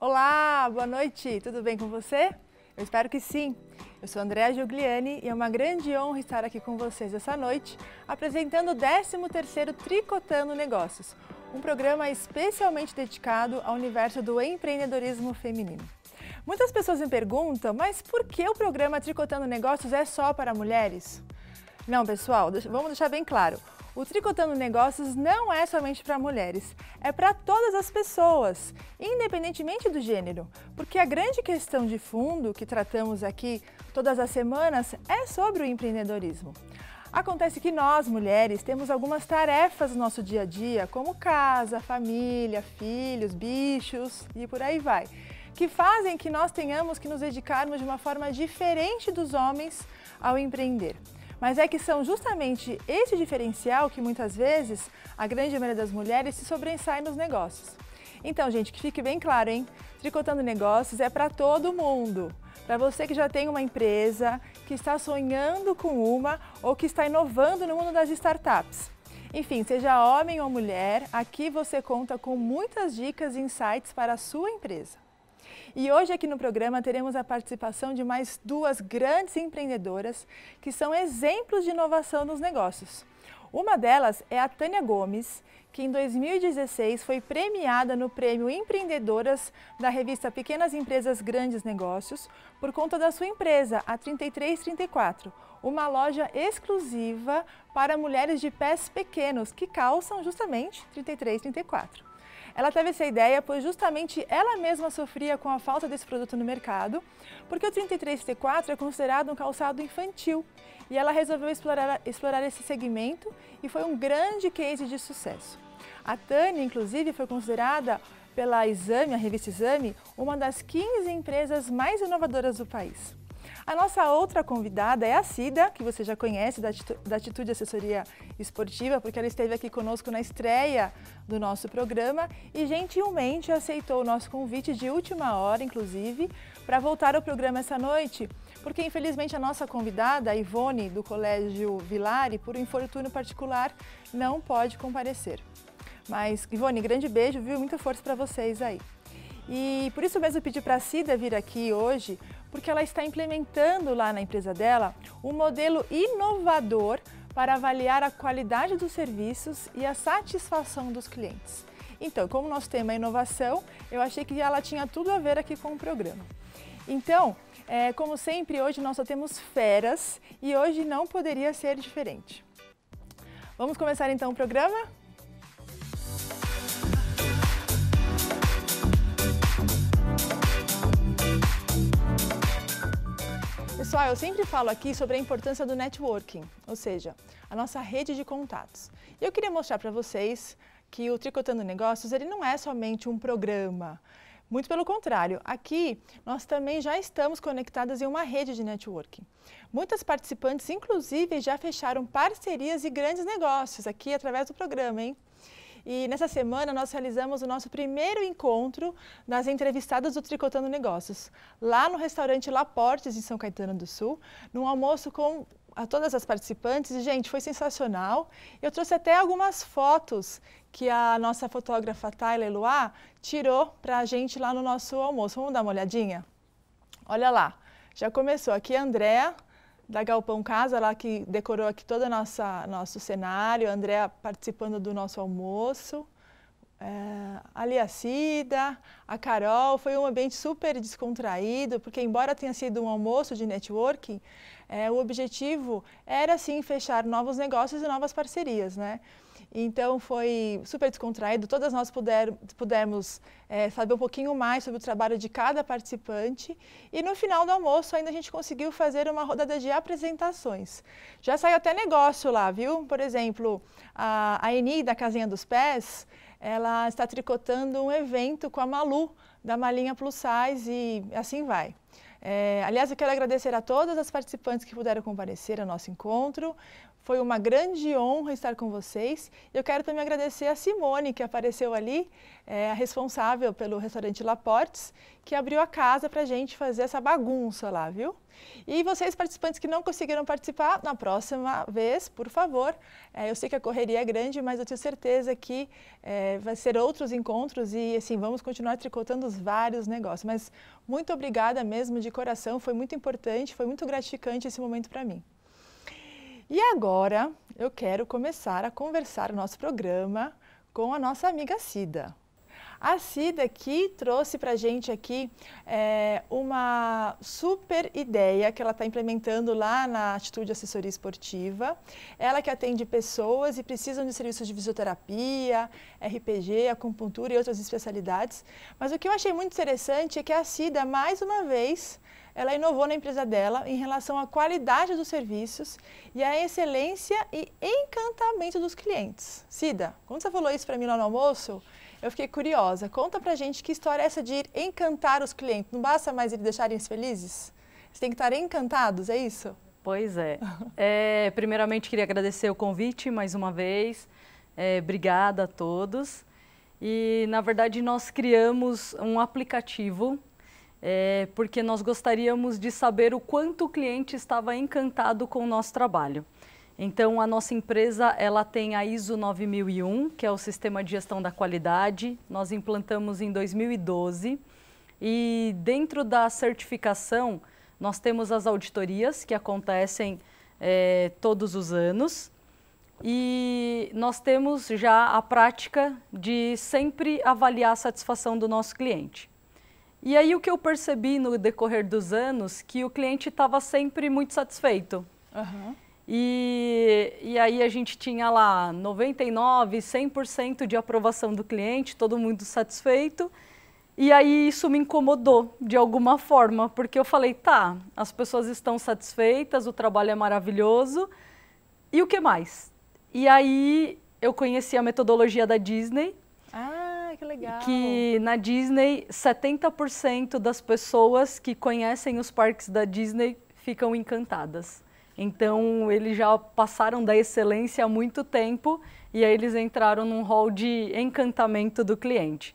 Olá, boa noite, tudo bem com você? Eu espero que sim. Eu sou Andréa Giugliani e é uma grande honra estar aqui com vocês essa noite apresentando o 13º Tricotando Negócios, um programa especialmente dedicado ao universo do empreendedorismo feminino. Muitas pessoas me perguntam, mas por que o programa Tricotando Negócios é só para mulheres? Não, pessoal, vamos deixar bem claro. O Tricotando Negócios não é somente para mulheres, é para todas as pessoas, independentemente do gênero, porque a grande questão de fundo que tratamos aqui todas as semanas é sobre o empreendedorismo. Acontece que nós, mulheres, temos algumas tarefas no nosso dia a dia, como casa, família, filhos, bichos e por aí vai, que fazem que nós tenhamos que nos dedicarmos de uma forma diferente dos homens ao empreender. Mas é que são justamente esse diferencial que muitas vezes a grande maioria das mulheres se sobressai nos negócios. Então, gente, que fique bem claro, hein? Tricotando Negócios é para todo mundo. Para você que já tem uma empresa, que está sonhando com uma ou que está inovando no mundo das startups. Enfim, seja homem ou mulher, aqui você conta com muitas dicas e insights para a sua empresa. E hoje aqui no programa teremos a participação de mais duas grandes empreendedoras que são exemplos de inovação nos negócios. Uma delas é a Tânia Gomes, que em 2016 foi premiada no Prêmio Empreendedoras da revista Pequenas Empresas Grandes Negócios por conta da sua empresa, a 3334, uma loja exclusiva para mulheres de pés pequenos que calçam justamente 3334. Ela teve essa ideia pois justamente ela mesma sofria com a falta desse produto no mercado, porque o 33T4 é considerado um calçado infantil e ela resolveu explorar, explorar esse segmento e foi um grande case de sucesso. A Tânia, inclusive, foi considerada pela Exame, a revista Exame, uma das 15 empresas mais inovadoras do país. A nossa outra convidada é a Cida, que você já conhece da, da Atitude Assessoria Esportiva, porque ela esteve aqui conosco na estreia do nosso programa e gentilmente aceitou o nosso convite de última hora, inclusive, para voltar ao programa essa noite, porque infelizmente a nossa convidada, a Ivone, do Colégio Vilari, por um infortúnio particular, não pode comparecer. Mas, Ivone, grande beijo, viu? Muita força para vocês aí. E por isso mesmo eu pedi para a Cida vir aqui hoje porque ela está implementando lá na empresa dela um modelo inovador para avaliar a qualidade dos serviços e a satisfação dos clientes. Então, como nosso tema é inovação, eu achei que ela tinha tudo a ver aqui com o programa. Então, é, como sempre, hoje nós só temos feras e hoje não poderia ser diferente. Vamos começar então o programa? Pessoal, eu sempre falo aqui sobre a importância do networking, ou seja, a nossa rede de contatos. E eu queria mostrar para vocês que o Tricotando Negócios ele não é somente um programa. Muito pelo contrário, aqui nós também já estamos conectadas em uma rede de networking. Muitas participantes, inclusive, já fecharam parcerias e grandes negócios aqui através do programa, hein? E nessa semana nós realizamos o nosso primeiro encontro das entrevistadas do Tricotando Negócios, lá no restaurante Laportes, em São Caetano do Sul, num almoço com a todas as participantes. E, gente, foi sensacional. Eu trouxe até algumas fotos que a nossa fotógrafa Tyler Luá tirou para a gente lá no nosso almoço. Vamos dar uma olhadinha? Olha lá, já começou aqui é a Andréa, da Galpão Casa, lá que decorou aqui todo o nosso cenário, a Andrea participando do nosso almoço, é, a Liacida, a Carol, foi um ambiente super descontraído, porque embora tenha sido um almoço de networking, é, o objetivo era sim fechar novos negócios e novas parcerias, né? Então foi super descontraído, todas nós puder, pudemos é, saber um pouquinho mais sobre o trabalho de cada participante e no final do almoço ainda a gente conseguiu fazer uma rodada de apresentações. Já saiu até negócio lá, viu? Por exemplo, a, a Eni da Casinha dos Pés, ela está tricotando um evento com a Malu da Malinha Plus Size e assim vai. É, aliás, eu quero agradecer a todas as participantes que puderam comparecer ao nosso encontro. Foi uma grande honra estar com vocês. Eu quero também agradecer a Simone, que apareceu ali, é, a responsável pelo restaurante Laportes, que abriu a casa para a gente fazer essa bagunça lá, viu? E vocês, participantes que não conseguiram participar, na próxima vez, por favor. É, eu sei que a correria é grande, mas eu tenho certeza que é, vai ser outros encontros e, assim, vamos continuar tricotando os vários negócios. Mas muito obrigada mesmo, de coração. Foi muito importante, foi muito gratificante esse momento para mim. E agora eu quero começar a conversar o nosso programa com a nossa amiga Cida. A Cida que trouxe para a gente aqui é, uma super ideia que ela está implementando lá na Atitude Assessoria Esportiva. Ela que atende pessoas e precisam de serviços de fisioterapia, RPG, acupuntura e outras especialidades. Mas o que eu achei muito interessante é que a Cida, mais uma vez, ela inovou na empresa dela em relação à qualidade dos serviços e à excelência e encantamento dos clientes. Cida, quando você falou isso para mim lá no almoço, eu fiquei curiosa. Conta pra gente que história é essa de encantar os clientes. Não basta mais eles deixarem felizes? Eles têm que estar encantados, é isso? Pois é. é primeiramente, queria agradecer o convite mais uma vez. É, obrigada a todos. E, na verdade, nós criamos um aplicativo é, porque nós gostaríamos de saber o quanto o cliente estava encantado com o nosso trabalho. Então, a nossa empresa ela tem a ISO 9001, que é o Sistema de Gestão da Qualidade. Nós implantamos em 2012 e dentro da certificação nós temos as auditorias que acontecem é, todos os anos e nós temos já a prática de sempre avaliar a satisfação do nosso cliente. E aí o que eu percebi no decorrer dos anos, que o cliente estava sempre muito satisfeito. Uhum. E, e aí a gente tinha lá 99, 100% de aprovação do cliente, todo mundo satisfeito. E aí isso me incomodou de alguma forma, porque eu falei, tá, as pessoas estão satisfeitas, o trabalho é maravilhoso, e o que mais? E aí eu conheci a metodologia da Disney, que legal. Que na Disney, 70% das pessoas que conhecem os parques da Disney ficam encantadas. Então, eles já passaram da excelência há muito tempo e aí eles entraram num rol de encantamento do cliente.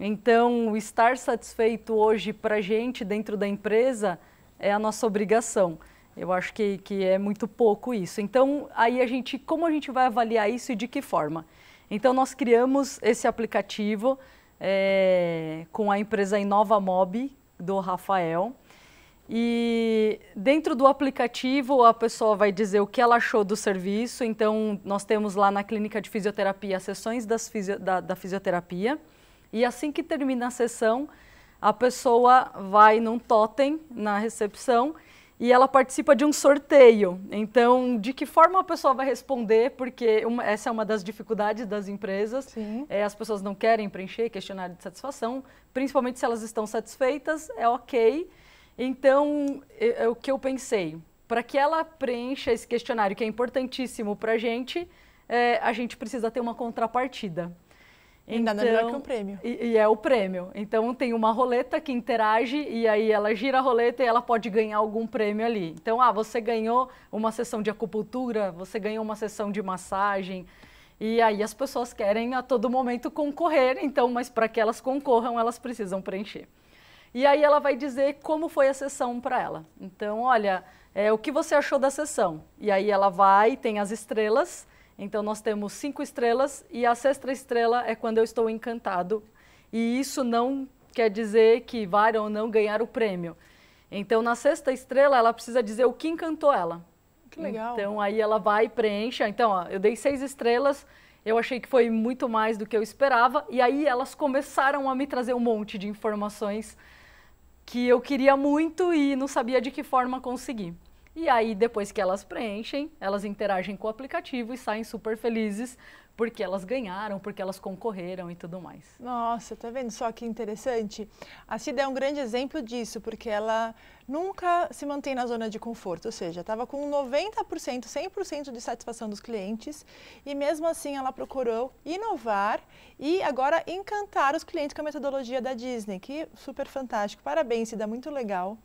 Então, estar satisfeito hoje para a gente dentro da empresa é a nossa obrigação. Eu acho que, que é muito pouco isso. Então, aí a gente, como a gente vai avaliar isso e de que forma? Então, nós criamos esse aplicativo é, com a empresa Inova Mob, do Rafael. E dentro do aplicativo, a pessoa vai dizer o que ela achou do serviço. Então, nós temos lá na clínica de fisioterapia as sessões fisio, da, da fisioterapia. E assim que termina a sessão, a pessoa vai num totem na recepção e ela participa de um sorteio. Então, de que forma a pessoa vai responder? Porque uma, essa é uma das dificuldades das empresas. É, as pessoas não querem preencher questionário de satisfação, principalmente se elas estão satisfeitas, é ok. Então, é o que eu pensei? Para que ela preencha esse questionário, que é importantíssimo para a gente, é, a gente precisa ter uma contrapartida. É então, Ainda melhor que um prêmio. E, e, é o prêmio. Então tem uma roleta que interage e aí ela gira a roleta e ela pode ganhar algum prêmio ali. Então, ah, você ganhou uma sessão de acupuntura, você ganhou uma sessão de massagem. E aí as pessoas querem a todo momento concorrer, então, mas para que elas concorram, elas precisam preencher. E aí ela vai dizer como foi a sessão para ela. Então, olha, é, o que você achou da sessão? E aí ela vai, tem as estrelas então nós temos cinco estrelas e a sexta estrela é quando eu estou encantado. E isso não quer dizer que vai ou não ganhar o prêmio. Então na sexta estrela ela precisa dizer o que encantou ela. Que legal. Então aí ela vai e preenche. Então ó, eu dei seis estrelas. Eu achei que foi muito mais do que eu esperava. E aí elas começaram a me trazer um monte de informações que eu queria muito e não sabia de que forma conseguir. E aí, depois que elas preenchem, elas interagem com o aplicativo e saem super felizes porque elas ganharam, porque elas concorreram e tudo mais. Nossa, tá vendo só que interessante? A Cida é um grande exemplo disso, porque ela nunca se mantém na zona de conforto, ou seja, estava com 90%, 100% de satisfação dos clientes e mesmo assim ela procurou inovar e agora encantar os clientes com a metodologia da Disney, que super fantástico. Parabéns, Cida, muito legal.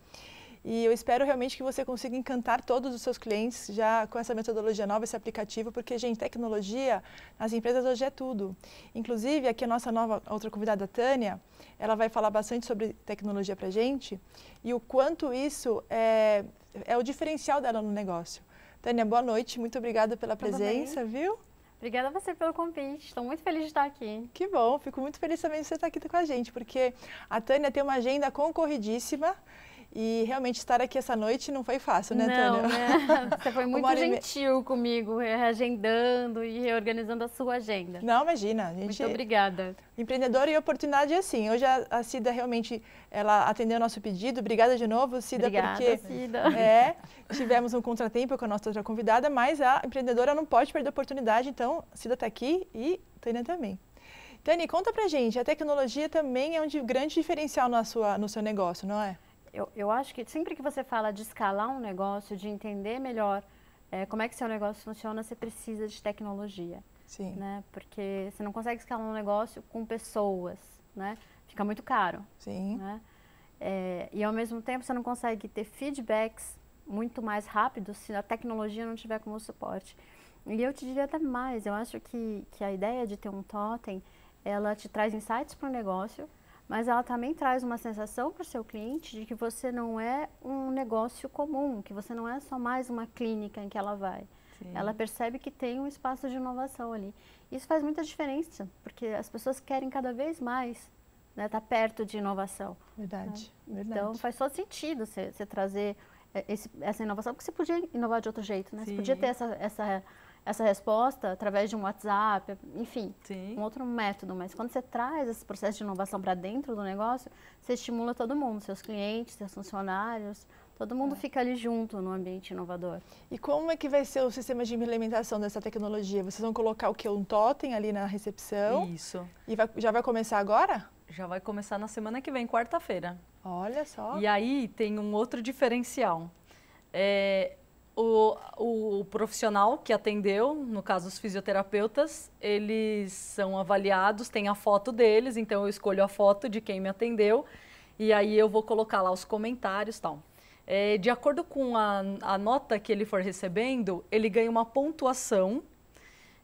E eu espero realmente que você consiga encantar todos os seus clientes já com essa metodologia nova, esse aplicativo, porque, gente, tecnologia nas empresas hoje é tudo. Inclusive, aqui a nossa nova outra convidada, Tânia, ela vai falar bastante sobre tecnologia para gente e o quanto isso é, é o diferencial dela no negócio. Tânia, boa noite, muito obrigada pela presença, viu? Obrigada a você pelo convite, estou muito feliz de estar aqui. Que bom, fico muito feliz também de você estar aqui com a gente, porque a Tânia tem uma agenda concorridíssima, e realmente estar aqui essa noite não foi fácil, né, não, Tânia? Né? Você foi muito gentil me... comigo, reagendando e reorganizando a sua agenda. Não, imagina. Gente... Muito obrigada. Empreendedora e oportunidade, é assim. Hoje a, Cida realmente ela atendeu o nosso pedido. Obrigada de novo, Cida, obrigada, porque Cida. É, tivemos um contratempo com a nossa outra convidada, mas a empreendedora não pode perder a oportunidade. Então, Cida está aqui e Tânia também. Tânia, conta pra gente, a tecnologia também é um grande diferencial na sua, no seu negócio, não é? eu, eu acho que sempre que você fala de escalar um negócio, de entender melhor é, como é que seu negócio funciona, você precisa de tecnologia. Sim. Né? Porque você não consegue escalar um negócio com pessoas, né? Fica muito caro. Sim. Né? É, e ao mesmo tempo você não consegue ter feedbacks muito mais rápidos se a tecnologia não tiver como suporte. E eu te diria até mais, eu acho que, que a ideia de ter um totem, ela te traz insights para o negócio, mas ela também traz uma sensação para o seu cliente de que você não é um negócio comum, que você não é só mais uma clínica em que ela vai. Sim. Ela percebe que tem um espaço de inovação ali. Isso faz muita diferença, porque as pessoas querem cada vez mais estar né, tá perto de inovação. Verdade, né? verdade. Então faz todo sentido você trazer eh, esse, essa inovação, porque você podia inovar de outro jeito, né? Sim. Você podia ter essa, essa essa resposta através de um WhatsApp, enfim, Sim. um outro método. Mas quando você traz esse processo de inovação para dentro do negócio, você estimula todo mundo, seus clientes, seus funcionários, todo mundo é. fica ali junto no ambiente inovador. E como é que vai ser o sistema de implementação dessa tecnologia? Vocês vão colocar o que? Um totem ali na recepção? Isso. E vai, já vai começar agora? Já vai começar na semana que vem, quarta-feira. Olha só. E aí tem um outro diferencial. É, o, o profissional que atendeu, no caso os fisioterapeutas, eles são avaliados, tem a foto deles, então eu escolho a foto de quem me atendeu e aí eu vou colocar lá os comentários tal. É, de acordo com a, a nota que ele for recebendo, ele ganha uma pontuação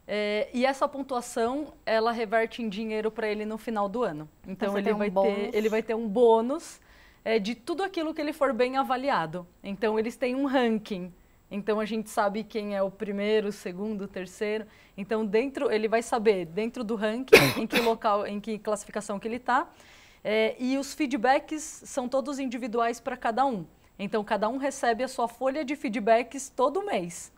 é, e essa pontuação ela reverte em dinheiro para ele no final do ano. Então, então ele um vai, ter, ele vai ter um bônus é, de tudo aquilo que ele for bem avaliado. Então eles têm um ranking. Então a gente sabe quem é o primeiro, segundo, terceiro. Então dentro ele vai saber dentro do ranking em que local, em que classificação que ele está. É, e os feedbacks são todos individuais para cada um. Então cada um recebe a sua folha de feedbacks todo mês.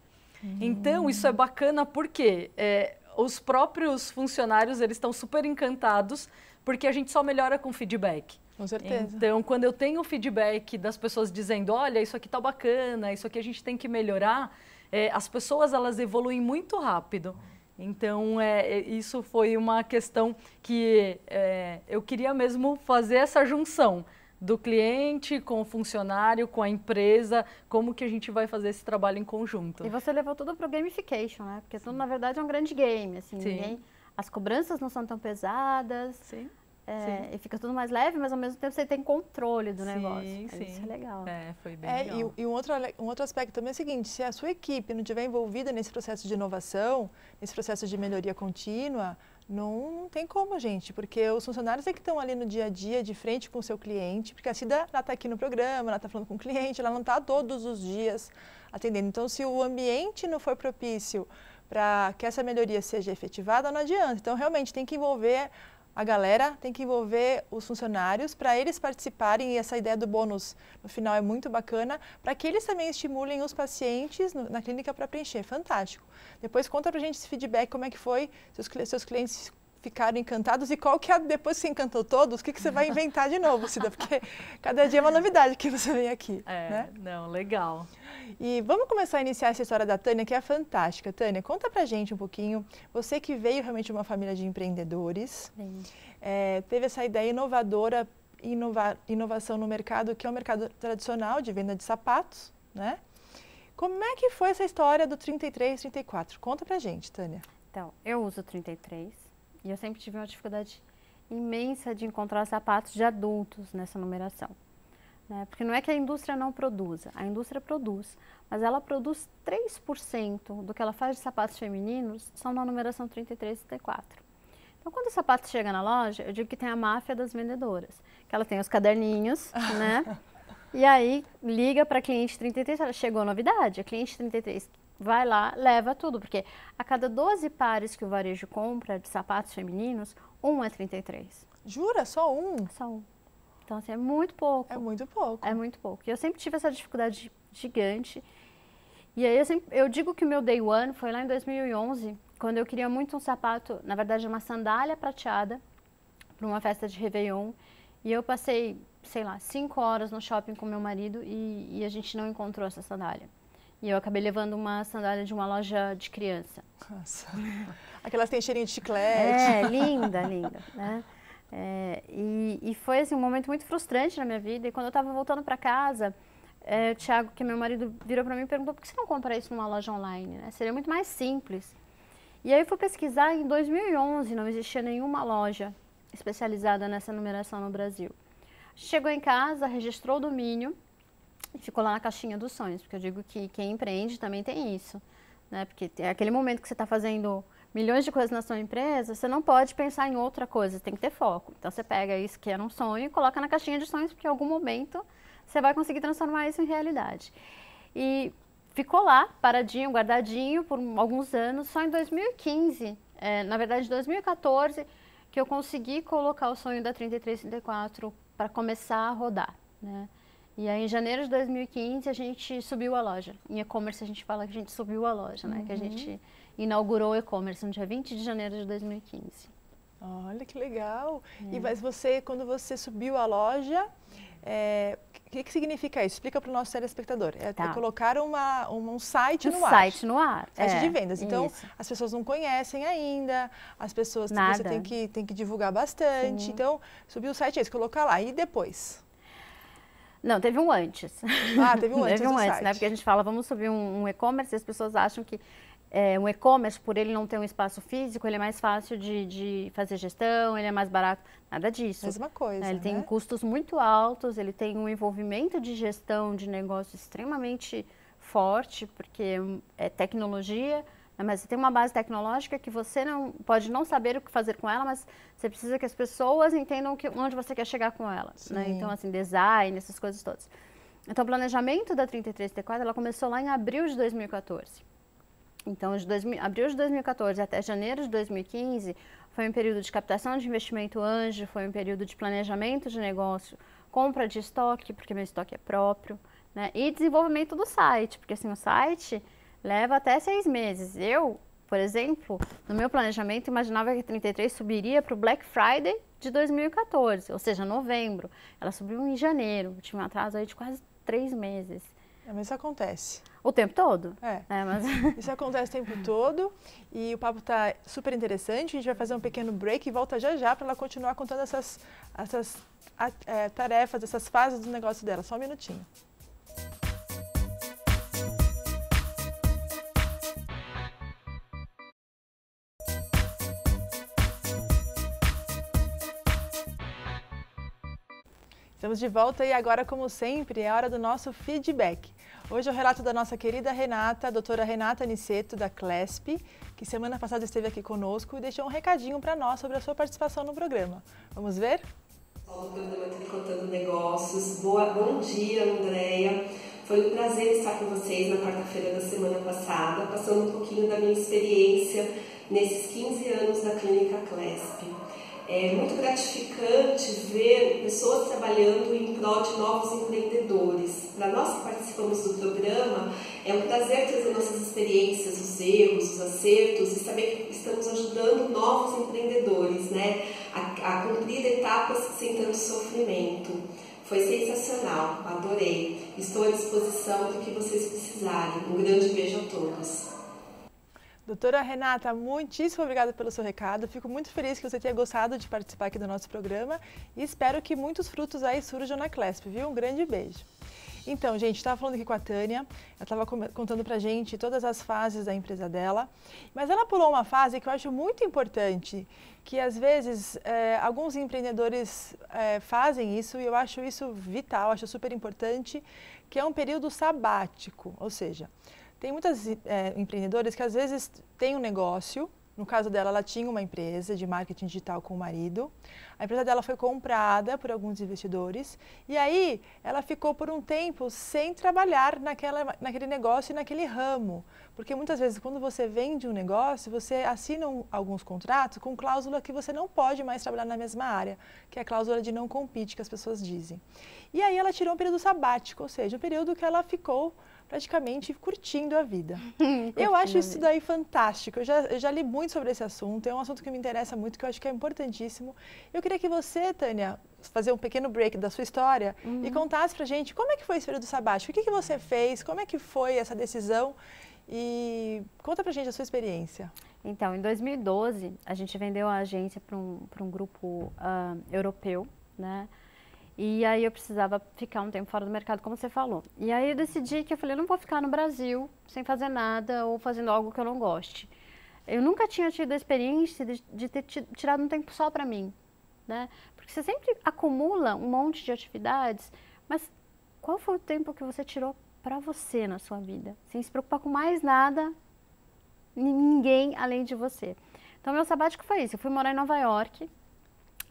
Hum. Então isso é bacana porque é, os próprios funcionários eles estão super encantados porque a gente só melhora com feedback. Com certeza. Então, quando eu tenho o feedback das pessoas dizendo, olha, isso aqui tá bacana, isso aqui a gente tem que melhorar, é, as pessoas elas evoluem muito rápido. Então, é, é, isso foi uma questão que é, eu queria mesmo fazer essa junção do cliente com o funcionário, com a empresa, como que a gente vai fazer esse trabalho em conjunto. E você levou tudo para o gamification, né? Porque tudo, na verdade, é um grande game, assim, Sim. ninguém... As cobranças não são tão pesadas. Sim. É, e fica tudo mais leve, mas ao mesmo tempo você tem controle do sim, negócio. Sim. Isso é legal. É, foi bem é, legal. E, e um, outro, um outro aspecto também é o seguinte, se a sua equipe não estiver envolvida nesse processo de inovação, nesse processo de melhoria contínua, não, não tem como, gente, porque os funcionários é que estão ali no dia a dia, de frente com o seu cliente, porque a Cida ela está aqui no programa, ela está falando com o cliente, ela não está todos os dias atendendo. Então, se o ambiente não for propício para que essa melhoria seja efetivada, não adianta. Então, realmente, tem que envolver a galera, tem que envolver os funcionários para eles participarem e essa ideia do bônus no final é muito bacana, para que eles também estimulem os pacientes no, na clínica para preencher. Fantástico. Depois conta para a gente esse feedback, como é que foi, seus, seus clientes ficaram encantados e qual que é, depois que você encantou todos, o que, que você vai inventar de novo, Cida? Porque cada dia é uma novidade que você vem aqui. É, né? não, legal. E vamos começar a iniciar essa história da Tânia, que é fantástica. Tânia, conta pra gente um pouquinho, você que veio realmente de uma família de empreendedores, é, teve essa ideia inovadora, inova, inovação no mercado, que é o um mercado tradicional de venda de sapatos, né? Como é que foi essa história do 33, 34? Conta pra gente, Tânia. Então, eu uso 33, e eu sempre tive uma dificuldade imensa de encontrar sapatos de adultos nessa numeração. Né? Porque não é que a indústria não produza, a indústria produz, mas ela produz 3% do que ela faz de sapatos femininos são na numeração 33 e 34. Então, quando o sapato chega na loja, eu digo que tem a máfia das vendedoras, que ela tem os caderninhos, né? E aí liga para cliente 33, ela chegou novidade, a cliente 33 vai lá, leva tudo, porque a cada 12 pares que o varejo compra de sapatos femininos, um é 33. Jura? Só um? Só um. Então, assim, é muito pouco. É muito pouco. É muito pouco. E eu sempre tive essa dificuldade gigante. E aí, eu, sempre, eu digo que o meu day one foi lá em 2011, quando eu queria muito um sapato, na verdade, uma sandália prateada, para uma festa de Réveillon. E eu passei, sei lá, cinco horas no shopping com meu marido e, e a gente não encontrou essa sandália. E eu acabei levando uma sandália de uma loja de criança. Nossa. Aquelas têm cheirinho de chiclete. É, linda, linda, né? É, e, e, foi assim, um momento muito frustrante na minha vida. E quando eu estava voltando para casa, é, o Thiago, que é meu marido, virou para mim e perguntou por que você não compra isso numa loja online? Né? Seria muito mais simples. E aí eu fui pesquisar em 2011, não existia nenhuma loja especializada nessa numeração no Brasil. Chegou em casa, registrou o domínio, ficou lá na caixinha dos sonhos, porque eu digo que quem empreende também tem isso, né? Porque é aquele momento que você está fazendo milhões de coisas na sua empresa, você não pode pensar em outra coisa, tem que ter foco. Então você pega isso que era um sonho e coloca na caixinha de sonhos, porque em algum momento você vai conseguir transformar isso em realidade. E ficou lá, paradinho, guardadinho, por alguns anos, só em 2015, é, na verdade 2014, que eu consegui colocar o sonho da 3334 para começar a rodar, né? E aí, em janeiro de 2015, a gente subiu a loja. Em e-commerce, a gente fala que a gente subiu a loja, né? Uhum. Que a uhum. gente inaugurou o e-commerce no dia 20 de janeiro de 2015. Olha que legal! É. E mas você, quando você subiu a loja, é, o que, que, significa isso? Explica para o nosso telespectador. É, tá. colocar uma, um, um site um no site ar. site no ar. Site é, de vendas. Então, isso. as pessoas não conhecem ainda, as pessoas Nada. você tem que, tem que divulgar bastante. Sim. Então, subir o site é isso, colocar lá. E depois? Não, teve um antes. Ah, teve um antes. teve um antes, né? site. né? Porque a gente fala, vamos subir um, um e-commerce e as pessoas acham que é, um e-commerce, por ele não ter um espaço físico, ele é mais fácil de, de fazer gestão, ele é mais barato. Nada disso. Mesma coisa. Ele né? tem custos muito altos, ele tem um envolvimento de gestão de negócio extremamente forte, porque hum, é tecnologia né, mas você tem uma base tecnológica que você não pode não saber o que fazer com ela, mas você precisa que as pessoas entendam que, onde você quer chegar com ela. Né? Então, assim, design, essas coisas todas. Então, o planejamento da 33T4, ela começou lá em abril de 2014. Então, de abril de 2014 até janeiro de 2015, foi um período de captação de investimento anjo, foi um período de planejamento de negócio, compra de estoque, porque meu estoque é próprio, né? E desenvolvimento do site, porque assim, o site leva até seis meses. Eu, por exemplo, no meu planejamento imaginava que a 33 subiria para o Black Friday de 2014, ou seja, novembro. Ela subiu em janeiro, tinha um atraso aí de quase três meses. É, mas isso acontece. O tempo todo? É. é mas... Isso acontece o tempo todo e o papo está super interessante. A gente vai fazer um pequeno break e volta já já para ela continuar contando essas, essas a, é, tarefas, essas fases do negócio dela. Só um minutinho. Estamos de volta e agora, como sempre, é hora do nosso feedback. Hoje é o relato da nossa querida Renata, a doutora Renata Niceto, da CLESP, que semana passada esteve aqui conosco e deixou um recadinho para nós sobre a sua participação no programa. Vamos ver? Olá, programa Tricotando Negócios. Boa, bom dia, Andréia. Foi um prazer estar com vocês na quarta-feira da semana passada, passando um pouquinho da minha experiência nesses 15 anos da Clínica CLESP. É muito gratificante ver pessoas trabalhando em prol de novos empreendedores. Para nós que participamos do programa, é um prazer trazer nossas experiências, os erros, os acertos e saber que estamos ajudando novos empreendedores né, a, a cumprir etapas sem tanto sofrimento. Foi sensacional, adorei. Estou à disposição do que vocês precisarem. Um grande beijo a todos. Doutora Renata, muitíssimo obrigada pelo seu recado. Fico muito feliz que você tenha gostado de participar aqui do nosso programa e espero que muitos frutos aí surjam na Clesp, viu? Um grande beijo. Então, gente, estava falando aqui com a Tânia, ela estava contando para gente todas as fases da empresa dela, mas ela pulou uma fase que eu acho muito importante, que às vezes é, alguns empreendedores é, fazem isso e eu acho isso vital, acho super importante, que é um período sabático, ou seja, tem muitas é, empreendedoras que às vezes têm um negócio, no caso dela, ela tinha uma empresa de marketing digital com o marido. A empresa dela foi comprada por alguns investidores e aí ela ficou por um tempo sem trabalhar naquela, naquele negócio e naquele ramo. Porque muitas vezes, quando você vende um negócio, você assina um, alguns contratos com cláusula que você não pode mais trabalhar na mesma área, que é a cláusula de não compete, que as pessoas dizem. E aí ela tirou um período sabático, ou seja, um período que ela ficou praticamente curtindo a vida. eu acho isso daí fantástico. Eu já, eu já li muito sobre esse assunto, é um assunto que me interessa muito, que eu acho que é importantíssimo. Eu queria que você, Tânia, fazer um pequeno break da sua história uhum. e contasse pra gente como é que foi esse período sabático, o que, que você fez, como é que foi essa decisão e conta pra gente a sua experiência. Então, em 2012, a gente vendeu a agência para um, um grupo uh, europeu, né? E aí eu precisava ficar um tempo fora do mercado, como você falou. E aí eu decidi que eu falei, eu não vou ficar no Brasil sem fazer nada ou fazendo algo que eu não goste. Eu nunca tinha tido a experiência de, de ter tirado um tempo só para mim, né? Porque você sempre acumula um monte de atividades, mas qual foi o tempo que você tirou para você na sua vida? Sem se preocupar com mais nada, ninguém além de você. Então meu sabático foi isso. Eu fui morar em Nova York,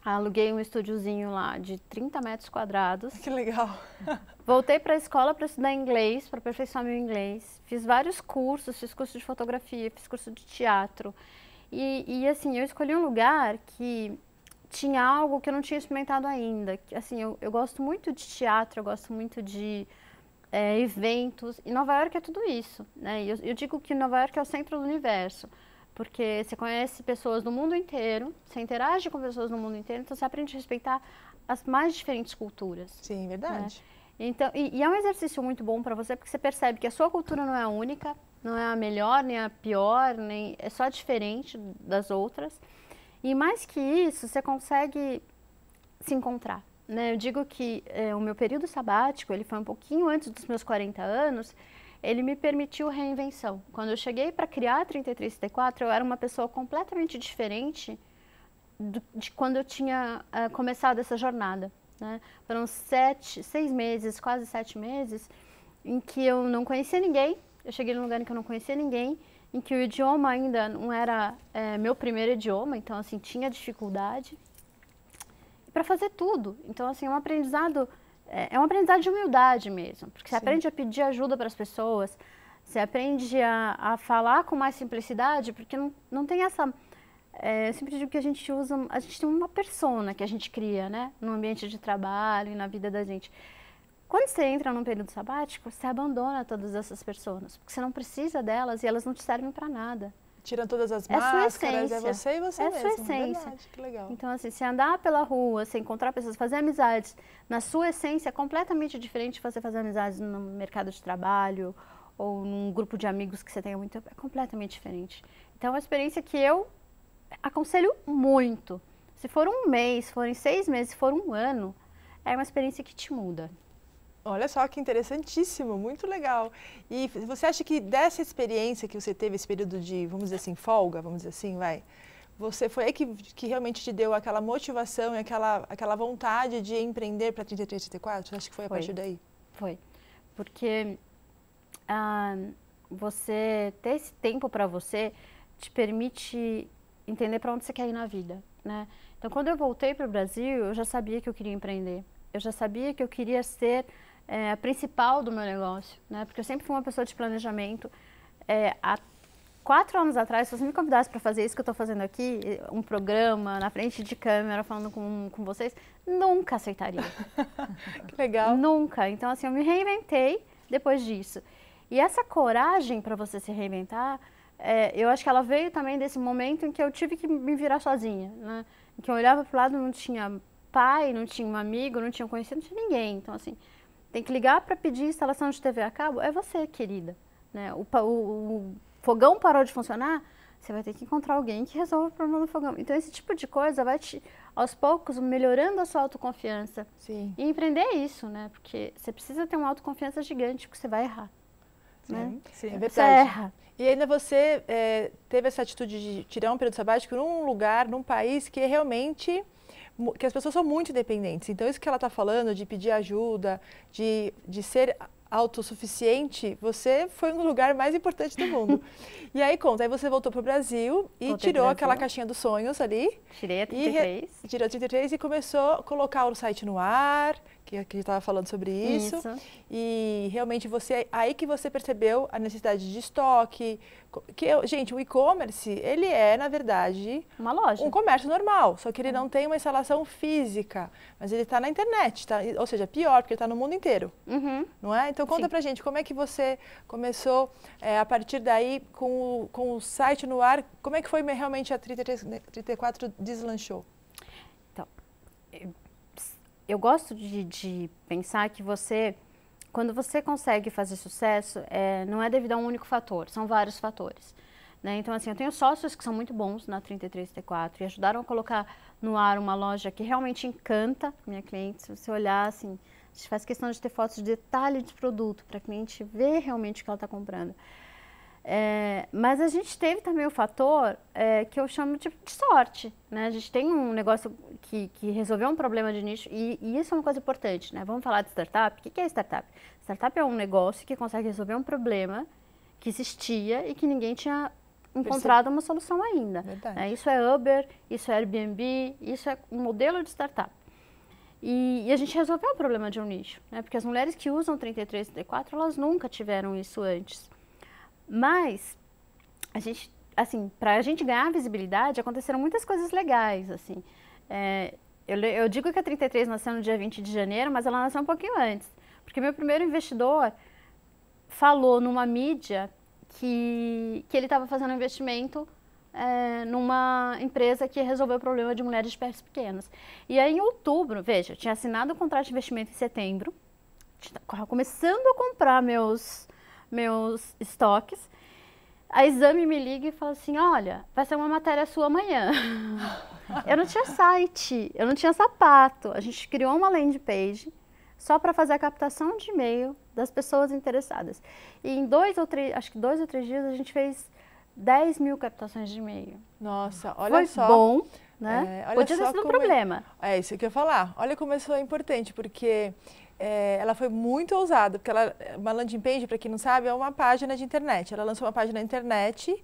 Aluguei um estúdiozinho lá de 30 metros quadrados. Que legal! Voltei para a escola para estudar inglês, para aperfeiçoar meu inglês. Fiz vários cursos, fiz curso de fotografia, fiz curso de teatro. E, e assim, eu escolhi um lugar que tinha algo que eu não tinha experimentado ainda. Assim, eu, eu gosto muito de teatro, eu gosto muito de é, eventos. E Nova York é tudo isso, né? Eu, eu digo que Nova York é o centro do universo. Porque você conhece pessoas do mundo inteiro, você interage com pessoas do mundo inteiro, então você aprende a respeitar as mais diferentes culturas. Sim, é verdade. Né? Então, e, e é um exercício muito bom para você, porque você percebe que a sua cultura não é a única, não é a melhor, nem a pior, nem é só diferente das outras. E mais que isso, você consegue se encontrar. Né? Eu digo que é, o meu período sabático, ele foi um pouquinho antes dos meus 40 anos, ele me permitiu reinvenção. Quando eu cheguei para criar a 3334, eu era uma pessoa completamente diferente do, de quando eu tinha uh, começado essa jornada. Né? Foram sete, seis meses, quase sete meses, em que eu não conhecia ninguém. Eu cheguei num lugar em que eu não conhecia ninguém, em que o idioma ainda não era é, meu primeiro idioma, então assim tinha dificuldade para fazer tudo. Então assim, é um aprendizado é, é um aprendizado de humildade mesmo, porque você Sim. aprende a pedir ajuda para as pessoas, você aprende a, a, falar com mais simplicidade, porque não, não tem essa... É, eu sempre digo que a gente usa, a gente tem uma persona que a gente cria, né? No ambiente de trabalho e na vida da gente. Quando você entra num período sabático, você abandona todas essas pessoas, porque você não precisa delas e elas não te servem para nada tira todas as é máscaras, é você e você é mesmo. É sua essência. Verdade, que legal. Então, assim, se andar pela rua, se encontrar pessoas, fazer amizades na sua essência é completamente diferente de você fazer amizades no mercado de trabalho ou num grupo de amigos que você tenha muito tempo. É completamente diferente. Então, é uma experiência que eu aconselho muito. Se for um mês, forem seis meses, se for um ano, é uma experiência que te muda. Olha só que interessantíssimo, muito legal. E você acha que dessa experiência que você teve, esse período de, vamos dizer assim, folga, vamos dizer assim, vai, você foi aí que, que realmente te deu aquela motivação e aquela, aquela vontade de empreender para 33, 34? Acho que foi a foi. partir daí. Foi, porque ah, você ter esse tempo para você te permite entender para onde você quer ir na vida, né? Então, quando eu voltei para o Brasil, eu já sabia que eu queria empreender. Eu já sabia que eu queria ser é, principal do meu negócio, né? Porque eu sempre fui uma pessoa de planejamento. É, há quatro anos atrás, se você me convidasse para fazer isso que eu estou fazendo aqui, um programa na frente de câmera falando com, com vocês, nunca aceitaria. que legal. Nunca. Então, assim, eu me reinventei depois disso. E essa coragem para você se reinventar, é, eu acho que ela veio também desse momento em que eu tive que me virar sozinha, né? Em que eu olhava para o lado, não tinha pai, não tinha um amigo, não tinha um conhecido, não tinha ninguém. Então, assim, tem que ligar para pedir instalação de TV a cabo? É você, querida. Né? O, o, o, fogão parou de funcionar? Você vai ter que encontrar alguém que resolva o problema do fogão. Então, esse tipo de coisa vai te, aos poucos, melhorando a sua autoconfiança. Sim. E empreender é isso, né? Porque você precisa ter uma autoconfiança gigante, porque você vai errar. Sim, né? sim. É verdade. Você erra. E ainda você é, teve essa atitude de tirar um período sabático num lugar, num país que realmente que as pessoas são muito dependentes. Então, isso que ela está falando de pedir ajuda, de, de ser autossuficiente, você foi no lugar mais importante do mundo. e aí conta, aí você voltou para o Brasil e Voltei tirou Brasil. aquela caixinha dos sonhos ali. Tirei a 33. E re, tirou a 33 e começou a colocar o site no ar, que a gente estava falando sobre isso. isso. E realmente você aí que você percebeu a necessidade de estoque. Que gente, o e-commerce ele é na verdade uma loja, um comércio normal, só que ele uhum. não tem uma instalação física, mas ele está na internet, tá? Ou seja, pior porque está no mundo inteiro, uhum. não é? Então conta Sim. pra gente como é que você começou é, a partir daí com o, com o site no ar, como é que foi realmente a 33, 34 né, deslanchou? Então, eu gosto de, de, pensar que você, quando você consegue fazer sucesso, é, não é devido a um único fator, são vários fatores. Né? Então, assim, eu tenho sócios que são muito bons na 33T4 e ajudaram a colocar no ar uma loja que realmente encanta minha cliente. Se você olhar, assim, a gente faz questão de ter fotos de detalhe de produto para a cliente ver realmente o que ela está comprando. É, mas a gente teve também o fator é, que eu chamo de, de, sorte, né? A gente tem um negócio que, que resolveu um problema de nicho e, e, isso é uma coisa importante, né? Vamos falar de startup? O que, é startup? Startup é um negócio que consegue resolver um problema que existia e que ninguém tinha encontrado uma solução ainda. É, isso é Uber, isso é Airbnb, isso é um modelo de startup. E, e, a gente resolveu o problema de um nicho, né? porque as mulheres que usam 33, 34, elas nunca tiveram isso antes. Mas a gente, assim, para a gente ganhar visibilidade, aconteceram muitas coisas legais, assim. É, eu, eu, digo que a 33 nasceu no dia 20 de janeiro, mas ela nasceu um pouquinho antes, porque meu primeiro investidor falou numa mídia que, que ele estava fazendo um investimento é, numa empresa que resolveu o problema de mulheres de pés pequenos. E aí, em outubro, veja, eu tinha assinado o contrato de investimento em setembro, começando a comprar meus meus estoques. A exame me liga e fala assim: olha, vai ser uma matéria sua amanhã. eu não tinha site, eu não tinha sapato. A gente criou uma landing page só para fazer a captação de e-mail das pessoas interessadas. E em dois ou três, acho que dois ou três dias, a gente fez 10 mil captações de e-mail. Nossa, olha Foi só. bom, né? É, Podia ter sido um é problema. É, é isso que eu ia falar. Olha como isso é importante, porque é, ela foi muito ousada, porque ela, uma landing page, para quem não sabe, é uma página de internet. Ela lançou uma página na internet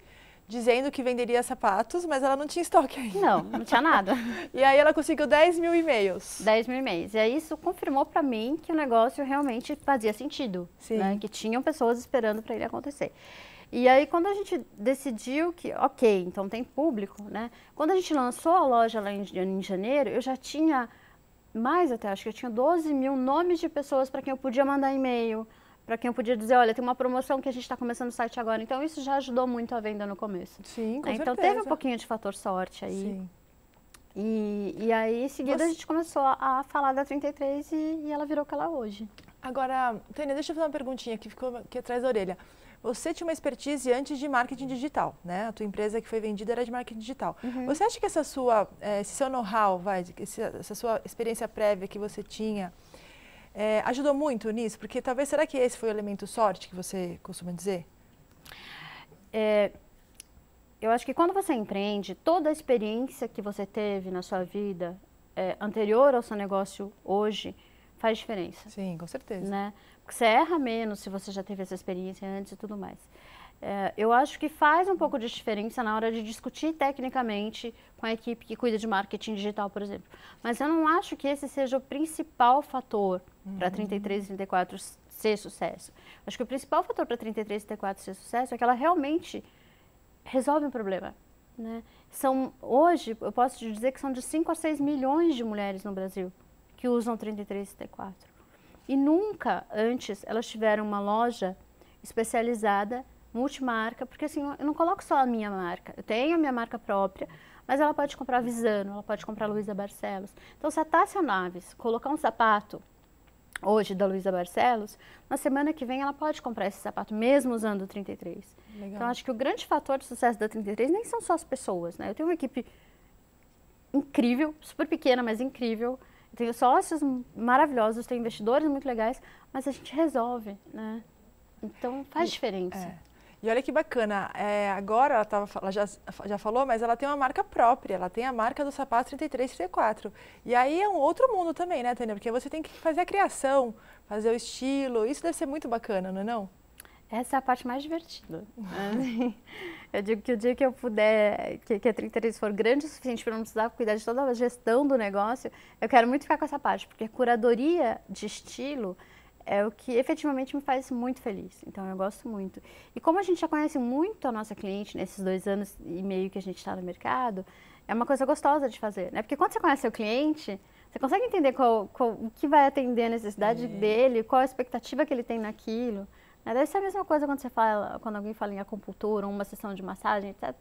dizendo que venderia sapatos, mas ela não tinha estoque ainda. Não, não tinha nada. e aí ela conseguiu 10 mil e-mails. 10 mil e-mails. E aí isso confirmou para mim que o negócio realmente fazia sentido. Sim. Né? Que tinham pessoas esperando para ele acontecer. E aí quando a gente decidiu que, ok, então tem público, né? Quando a gente lançou a loja lá em, em janeiro, eu já tinha mais até, acho que eu tinha 12 mil nomes de pessoas para quem eu podia mandar e-mail, para quem eu podia dizer, olha, tem uma promoção que a gente está começando o site agora. Então, isso já ajudou muito a venda no começo. Sim, com é, Então, certeza. teve um pouquinho de fator sorte aí. Sim. E, e aí, em seguida, Você... a gente começou a, a falar da 33 e, e, ela virou o que ela é hoje. Agora, Tânia, deixa eu fazer uma perguntinha que ficou aqui atrás da orelha. Você tinha uma expertise antes de marketing digital, né? A tua empresa que foi vendida era de marketing digital. Uhum. Você acha que essa sua, é, esse seu know-how, essa sua experiência prévia que você tinha, é, ajudou muito nisso? Porque talvez, será que esse foi o elemento sorte que você costuma dizer? É, eu acho que quando você empreende, toda a experiência que você teve na sua vida é, anterior ao seu negócio hoje, faz diferença. Sim, com certeza. Né? Porque você erra menos se você já teve essa experiência antes e tudo mais. É, eu acho que faz um pouco de diferença na hora de discutir tecnicamente com a equipe que cuida de marketing digital, por exemplo. Mas eu não acho que esse seja o principal fator uhum. para 33 e 34 ser sucesso. Acho que o principal fator para 33 e 34 ser sucesso é que ela realmente resolve um problema. Né? São, hoje, eu posso te dizer que são de 5 a 6 milhões de mulheres no Brasil que usam 33 e 34. E nunca antes elas tiveram uma loja especializada, multimarca, porque assim, eu não coloco só a minha marca, eu tenho a minha marca própria, mas ela pode comprar Visano, ela pode comprar Luísa Barcelos. Então, se a Tássia Naves colocar um sapato hoje da Luísa Barcelos, na semana que vem ela pode comprar esse sapato, mesmo usando o 33. Legal. Então, acho que o grande fator de sucesso da 33 nem são só as pessoas, né? Eu tenho uma equipe incrível, super pequena, mas incrível, tenho sócios maravilhosos, tenho investidores muito legais, mas a gente resolve, né? Então faz e, diferença. É. E olha que bacana, é, agora ela, tava, ela já, já falou, mas ela tem uma marca própria, ela tem a marca do sapato 3334. E aí é um outro mundo também, né, Tânia? Porque você tem que fazer a criação, fazer o estilo, isso deve ser muito bacana, não é não? Essa é a parte mais divertida. Né? Eu digo que o dia que eu puder, que, que a 33 for grande o suficiente para não precisar cuidar de toda a gestão do negócio, eu quero muito ficar com essa parte, porque a curadoria de estilo é o que efetivamente me faz muito feliz. Então eu gosto muito. E como a gente já conhece muito a nossa cliente nesses dois anos e meio que a gente está no mercado, é uma coisa gostosa de fazer, né? Porque quando você conhece seu cliente, você consegue entender qual, qual, o que vai atender a necessidade é. dele, qual a expectativa que ele tem naquilo. É, deve ser a mesma coisa quando você fala, quando alguém fala em acupuntura, uma sessão de massagem, etc.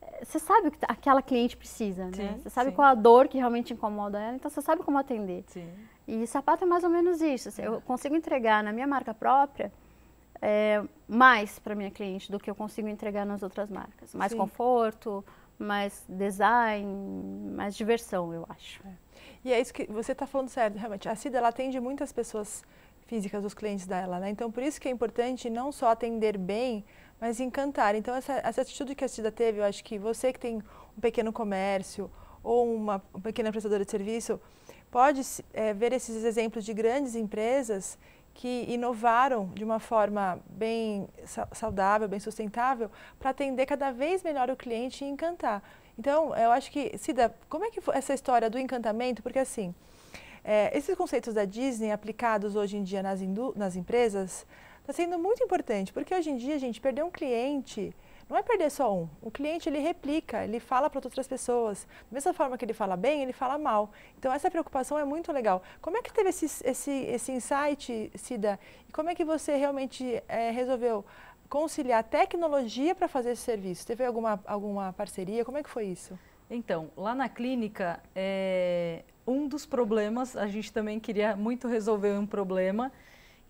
É, você sabe o que tá, aquela cliente precisa, né? sim, né? Você sabe sim. qual a dor que realmente incomoda ela, então você sabe como atender. Sim. E sapato é mais ou menos isso. Assim, eu consigo entregar na minha marca própria é, mais para minha cliente do que eu consigo entregar nas outras marcas. Mais conforto, mais design, mais diversão, eu acho. É. E é isso que você está falando certo, realmente. A Cida ela atende muitas pessoas físicas dos clientes dela, né? Então, por isso que é importante não só atender bem, mas encantar. Então, essa, essa atitude que a Cida teve, eu acho que você que tem um pequeno comércio ou uma, uma pequena prestadora de serviço, pode é, ver esses exemplos de grandes empresas que inovaram de uma forma bem saudável, bem sustentável, para atender cada vez melhor o cliente e encantar. Então, eu acho que, Cida, como é que foi essa história do encantamento? Porque assim, é, esses conceitos da Disney aplicados hoje em dia nas, nas empresas está sendo muito importante, porque hoje em dia, gente, perder um cliente não é perder só um. O cliente ele replica, ele fala para outras pessoas. Da mesma forma que ele fala bem, ele fala mal. Então essa preocupação é muito legal. Como é que teve esse, esse, esse insight, Cida? E como é que você realmente é, resolveu conciliar tecnologia para fazer esse serviço? Teve alguma, alguma parceria? Como é que foi isso? Então, lá na clínica, é, um dos problemas, a gente também queria muito resolver um problema,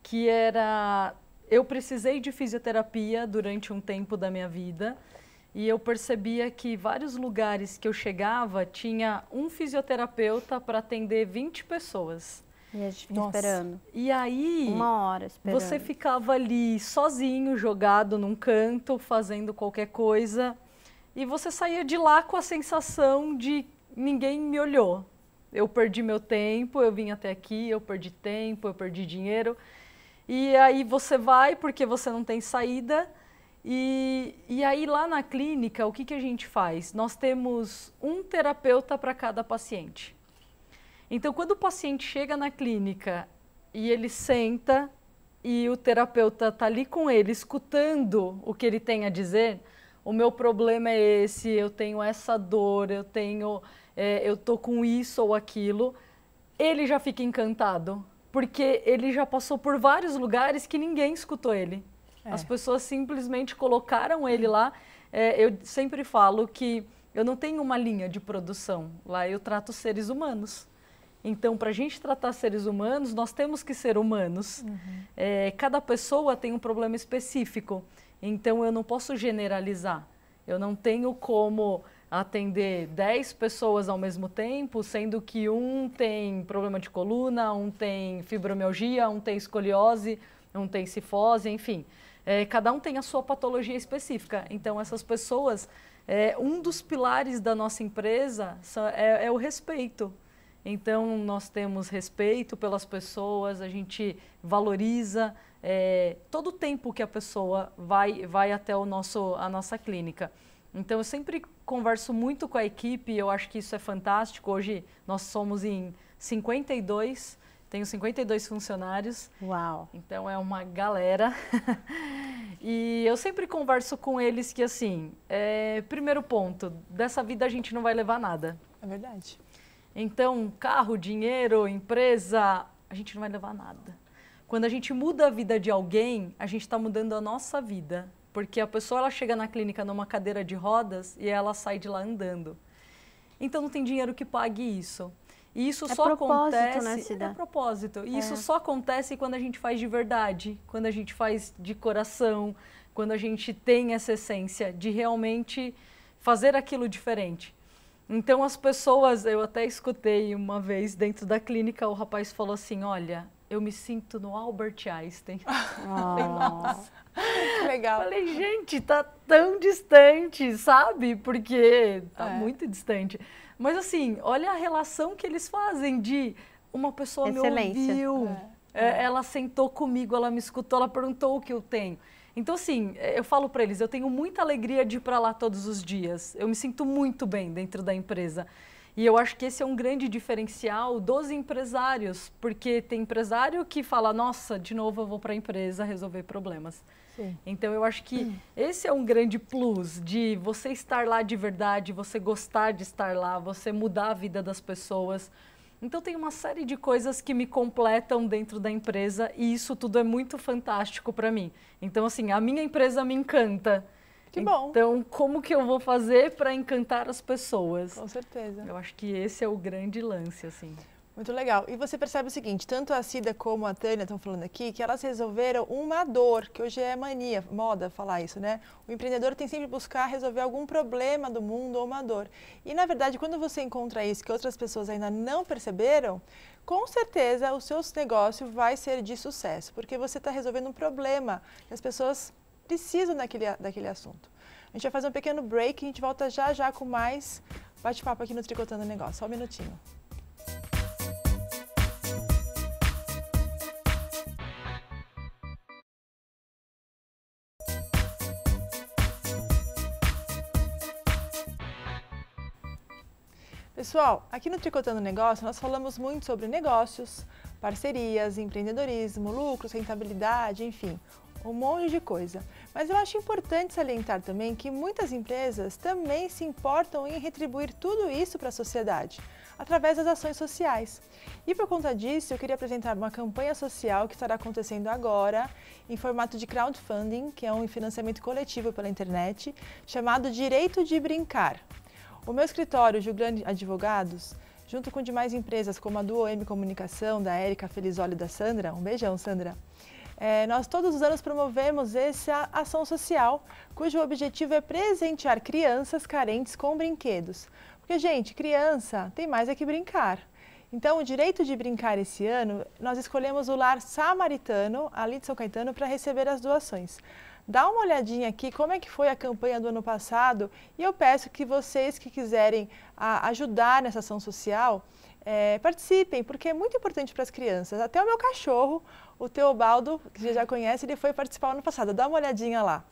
que era eu precisei de fisioterapia durante um tempo da minha vida e eu percebia que vários lugares que eu chegava tinha um fisioterapeuta para atender 20 pessoas. E a gente fica esperando. E aí. Uma hora esperando. Você ficava ali sozinho, jogado num canto, fazendo qualquer coisa. E você saía de lá com a sensação de ninguém me olhou. Eu perdi meu tempo, eu vim até aqui, eu perdi tempo, eu perdi dinheiro. E aí você vai porque você não tem saída. E, e aí lá na clínica, o que, que a gente faz? Nós temos um terapeuta para cada paciente. Então, quando o paciente chega na clínica e ele senta e o terapeuta está ali com ele, escutando o que ele tem a dizer, o meu problema é esse, eu tenho essa dor, eu tenho, é, eu tô com isso ou aquilo, ele já fica encantado, porque ele já passou por vários lugares que ninguém escutou ele. É. As pessoas simplesmente colocaram ele lá. É, eu sempre falo que eu não tenho uma linha de produção. Lá eu trato seres humanos. Então, para a gente tratar seres humanos, nós temos que ser humanos. Uhum. É, cada pessoa tem um problema específico. Então eu não posso generalizar. Eu não tenho como atender 10 pessoas ao mesmo tempo, sendo que um tem problema de coluna, um tem fibromialgia, um tem escoliose, um tem cifose, enfim. É, cada um tem a sua patologia específica. Então, essas pessoas, é, um dos pilares da nossa empresa é, é o respeito. Então, nós temos respeito pelas pessoas, a gente valoriza é, todo o tempo que a pessoa vai, vai até o nosso, a nossa clínica. Então, eu sempre converso muito com a equipe, eu acho que isso é fantástico. Hoje nós somos em 52, tenho 52 funcionários. Uau! Então, é uma galera. e eu sempre converso com eles que, assim, é, primeiro ponto, dessa vida a gente não vai levar nada. É verdade. Então, carro, dinheiro, empresa, a gente não vai levar nada. Quando a gente muda a vida de alguém, a gente está mudando a nossa vida. Porque a pessoa ela chega na clínica numa cadeira de rodas e ela sai de lá andando. Então não tem dinheiro que pague isso. E isso é só né, acontece. Né, Cida? É propósito. E é. isso só acontece quando a gente faz de verdade, quando a gente faz de coração, quando a gente tem essa essência de realmente fazer aquilo diferente. Então as pessoas, eu até escutei uma vez dentro da clínica, o rapaz falou assim: olha, eu me sinto no Albert Einstein. Ah. Nossa. que legal. Falei, gente, tá tão distante, sabe? Porque tá é. muito distante. Mas assim, olha a relação que eles fazem de uma pessoa Excelência. me ouviu, é. É, é. ela sentou comigo, ela me escutou, ela perguntou o que eu tenho. Então, assim, é, eu falo para eles, eu tenho muita alegria de ir para lá todos os dias. Eu me sinto muito bem dentro da empresa. E eu acho que esse é um grande diferencial dos empresários, porque tem empresário que fala, nossa, de novo eu vou para a empresa resolver problemas. Sim. Então eu acho que esse é um grande plus de você estar lá de verdade, você gostar de estar lá, você mudar a vida das pessoas. Então tem uma série de coisas que me completam dentro da empresa e isso tudo é muito fantástico para mim. Então assim, a minha empresa me encanta. Que bom. Então, como que eu vou fazer para encantar as pessoas? Com certeza. Eu acho que esse é o grande lance, assim. Muito legal. E você percebe o seguinte, tanto a Cida como a Tânia estão falando aqui que elas resolveram uma dor, que hoje é mania, moda falar isso, né? O empreendedor tem sempre que buscar resolver algum problema do mundo ou uma dor. E na verdade, quando você encontra isso que outras pessoas ainda não perceberam, com certeza o seu negócio vai ser de sucesso, porque você está resolvendo um problema que as pessoas precisam daquele, daquele assunto. A gente vai fazer um pequeno break e a gente volta já já com mais bate-papo aqui no Tricotando Negócio. Só um minutinho. Pessoal, aqui no Tricotando Negócio nós falamos muito sobre negócios, parcerias, empreendedorismo, lucros, rentabilidade, enfim, um monte de coisa. Mas eu acho importante salientar também que muitas empresas também se importam em retribuir tudo isso para a sociedade, através das ações sociais. E por conta disso, eu queria apresentar uma campanha social que estará acontecendo agora, em formato de crowdfunding, que é um financiamento coletivo pela internet, chamado Direito de Brincar. O meu escritório, Grande Advogados, junto com demais empresas como a do OM Comunicação, da Érica Felizoli e da Sandra, um beijão, Sandra, é, nós todos os anos promovemos essa ação social, cujo objetivo é presentear crianças carentes com brinquedos. Porque, gente, criança tem mais é que brincar. Então, o direito de brincar esse ano, nós escolhemos o Lar Samaritano, ali de São Caetano, para receber as doações. Dá uma olhadinha aqui como é que foi a campanha do ano passado e eu peço que vocês que quiserem a, ajudar nessa ação social, é, participem, porque é muito importante para as crianças. Até o meu cachorro, o Teobaldo, que você já conhece, ele foi participar ano passado. Dá uma olhadinha lá.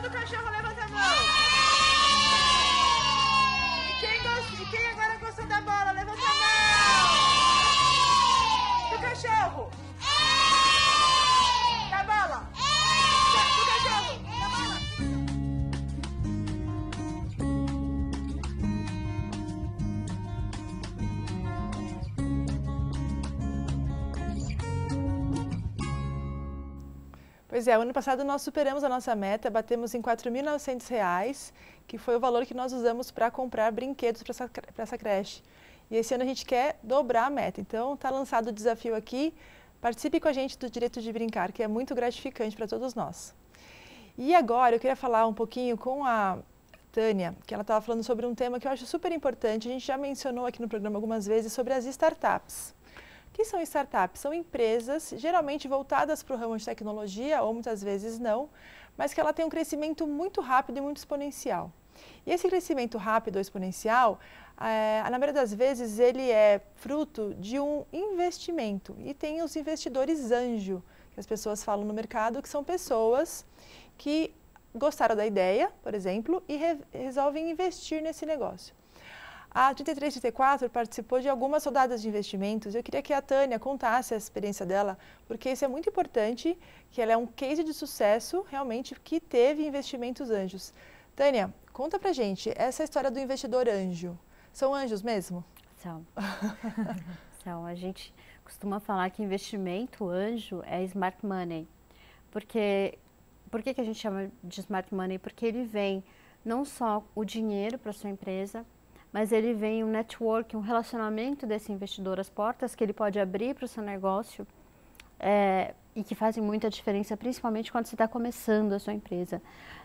do cachorro Pois é, ano passado nós superamos a nossa meta, batemos em R$ 4.900, que foi o valor que nós usamos para comprar brinquedos para essa, essa creche. E esse ano a gente quer dobrar a meta. Então, está lançado o desafio aqui. Participe com a gente do Direito de Brincar, que é muito gratificante para todos nós. E agora eu queria falar um pouquinho com a Tânia, que ela estava falando sobre um tema que eu acho super importante. A gente já mencionou aqui no programa algumas vezes sobre as startups que são startups? São empresas, geralmente voltadas para o ramo de tecnologia, ou muitas vezes não, mas que ela tem um crescimento muito rápido e muito exponencial. E esse crescimento rápido ou exponencial, é, eh, na maioria das vezes, ele é fruto de um investimento. E tem os investidores anjo, que as pessoas falam no mercado, que são pessoas que gostaram da ideia, por exemplo, e re resolvem investir nesse negócio. A 3334 participou de algumas rodadas de investimentos. Eu queria que a Tânia contasse a experiência dela, porque isso é muito importante, que ela é um case de sucesso realmente que teve investimentos anjos. Tânia, conta pra gente essa história do investidor anjo. São anjos mesmo? São. São. A gente costuma falar que investimento anjo é smart money. Porque por que, que a gente chama de smart money? Porque ele vem não só o dinheiro para sua empresa, mas ele vem um network, um relacionamento desse investidor, as portas que ele pode abrir para o seu negócio é, e que fazem muita diferença, principalmente quando você está começando a sua empresa.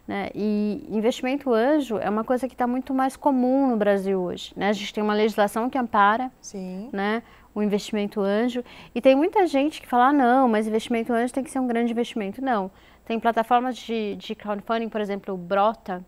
Né? E investimento anjo é uma coisa que está muito mais comum no Brasil hoje. Né? A gente tem uma legislação que ampara Sim. Né? o investimento anjo e tem muita gente que fala, ah, não, mas investimento anjo tem que ser um grande investimento. Não, tem plataformas de, de crowdfunding, por exemplo, o Brota,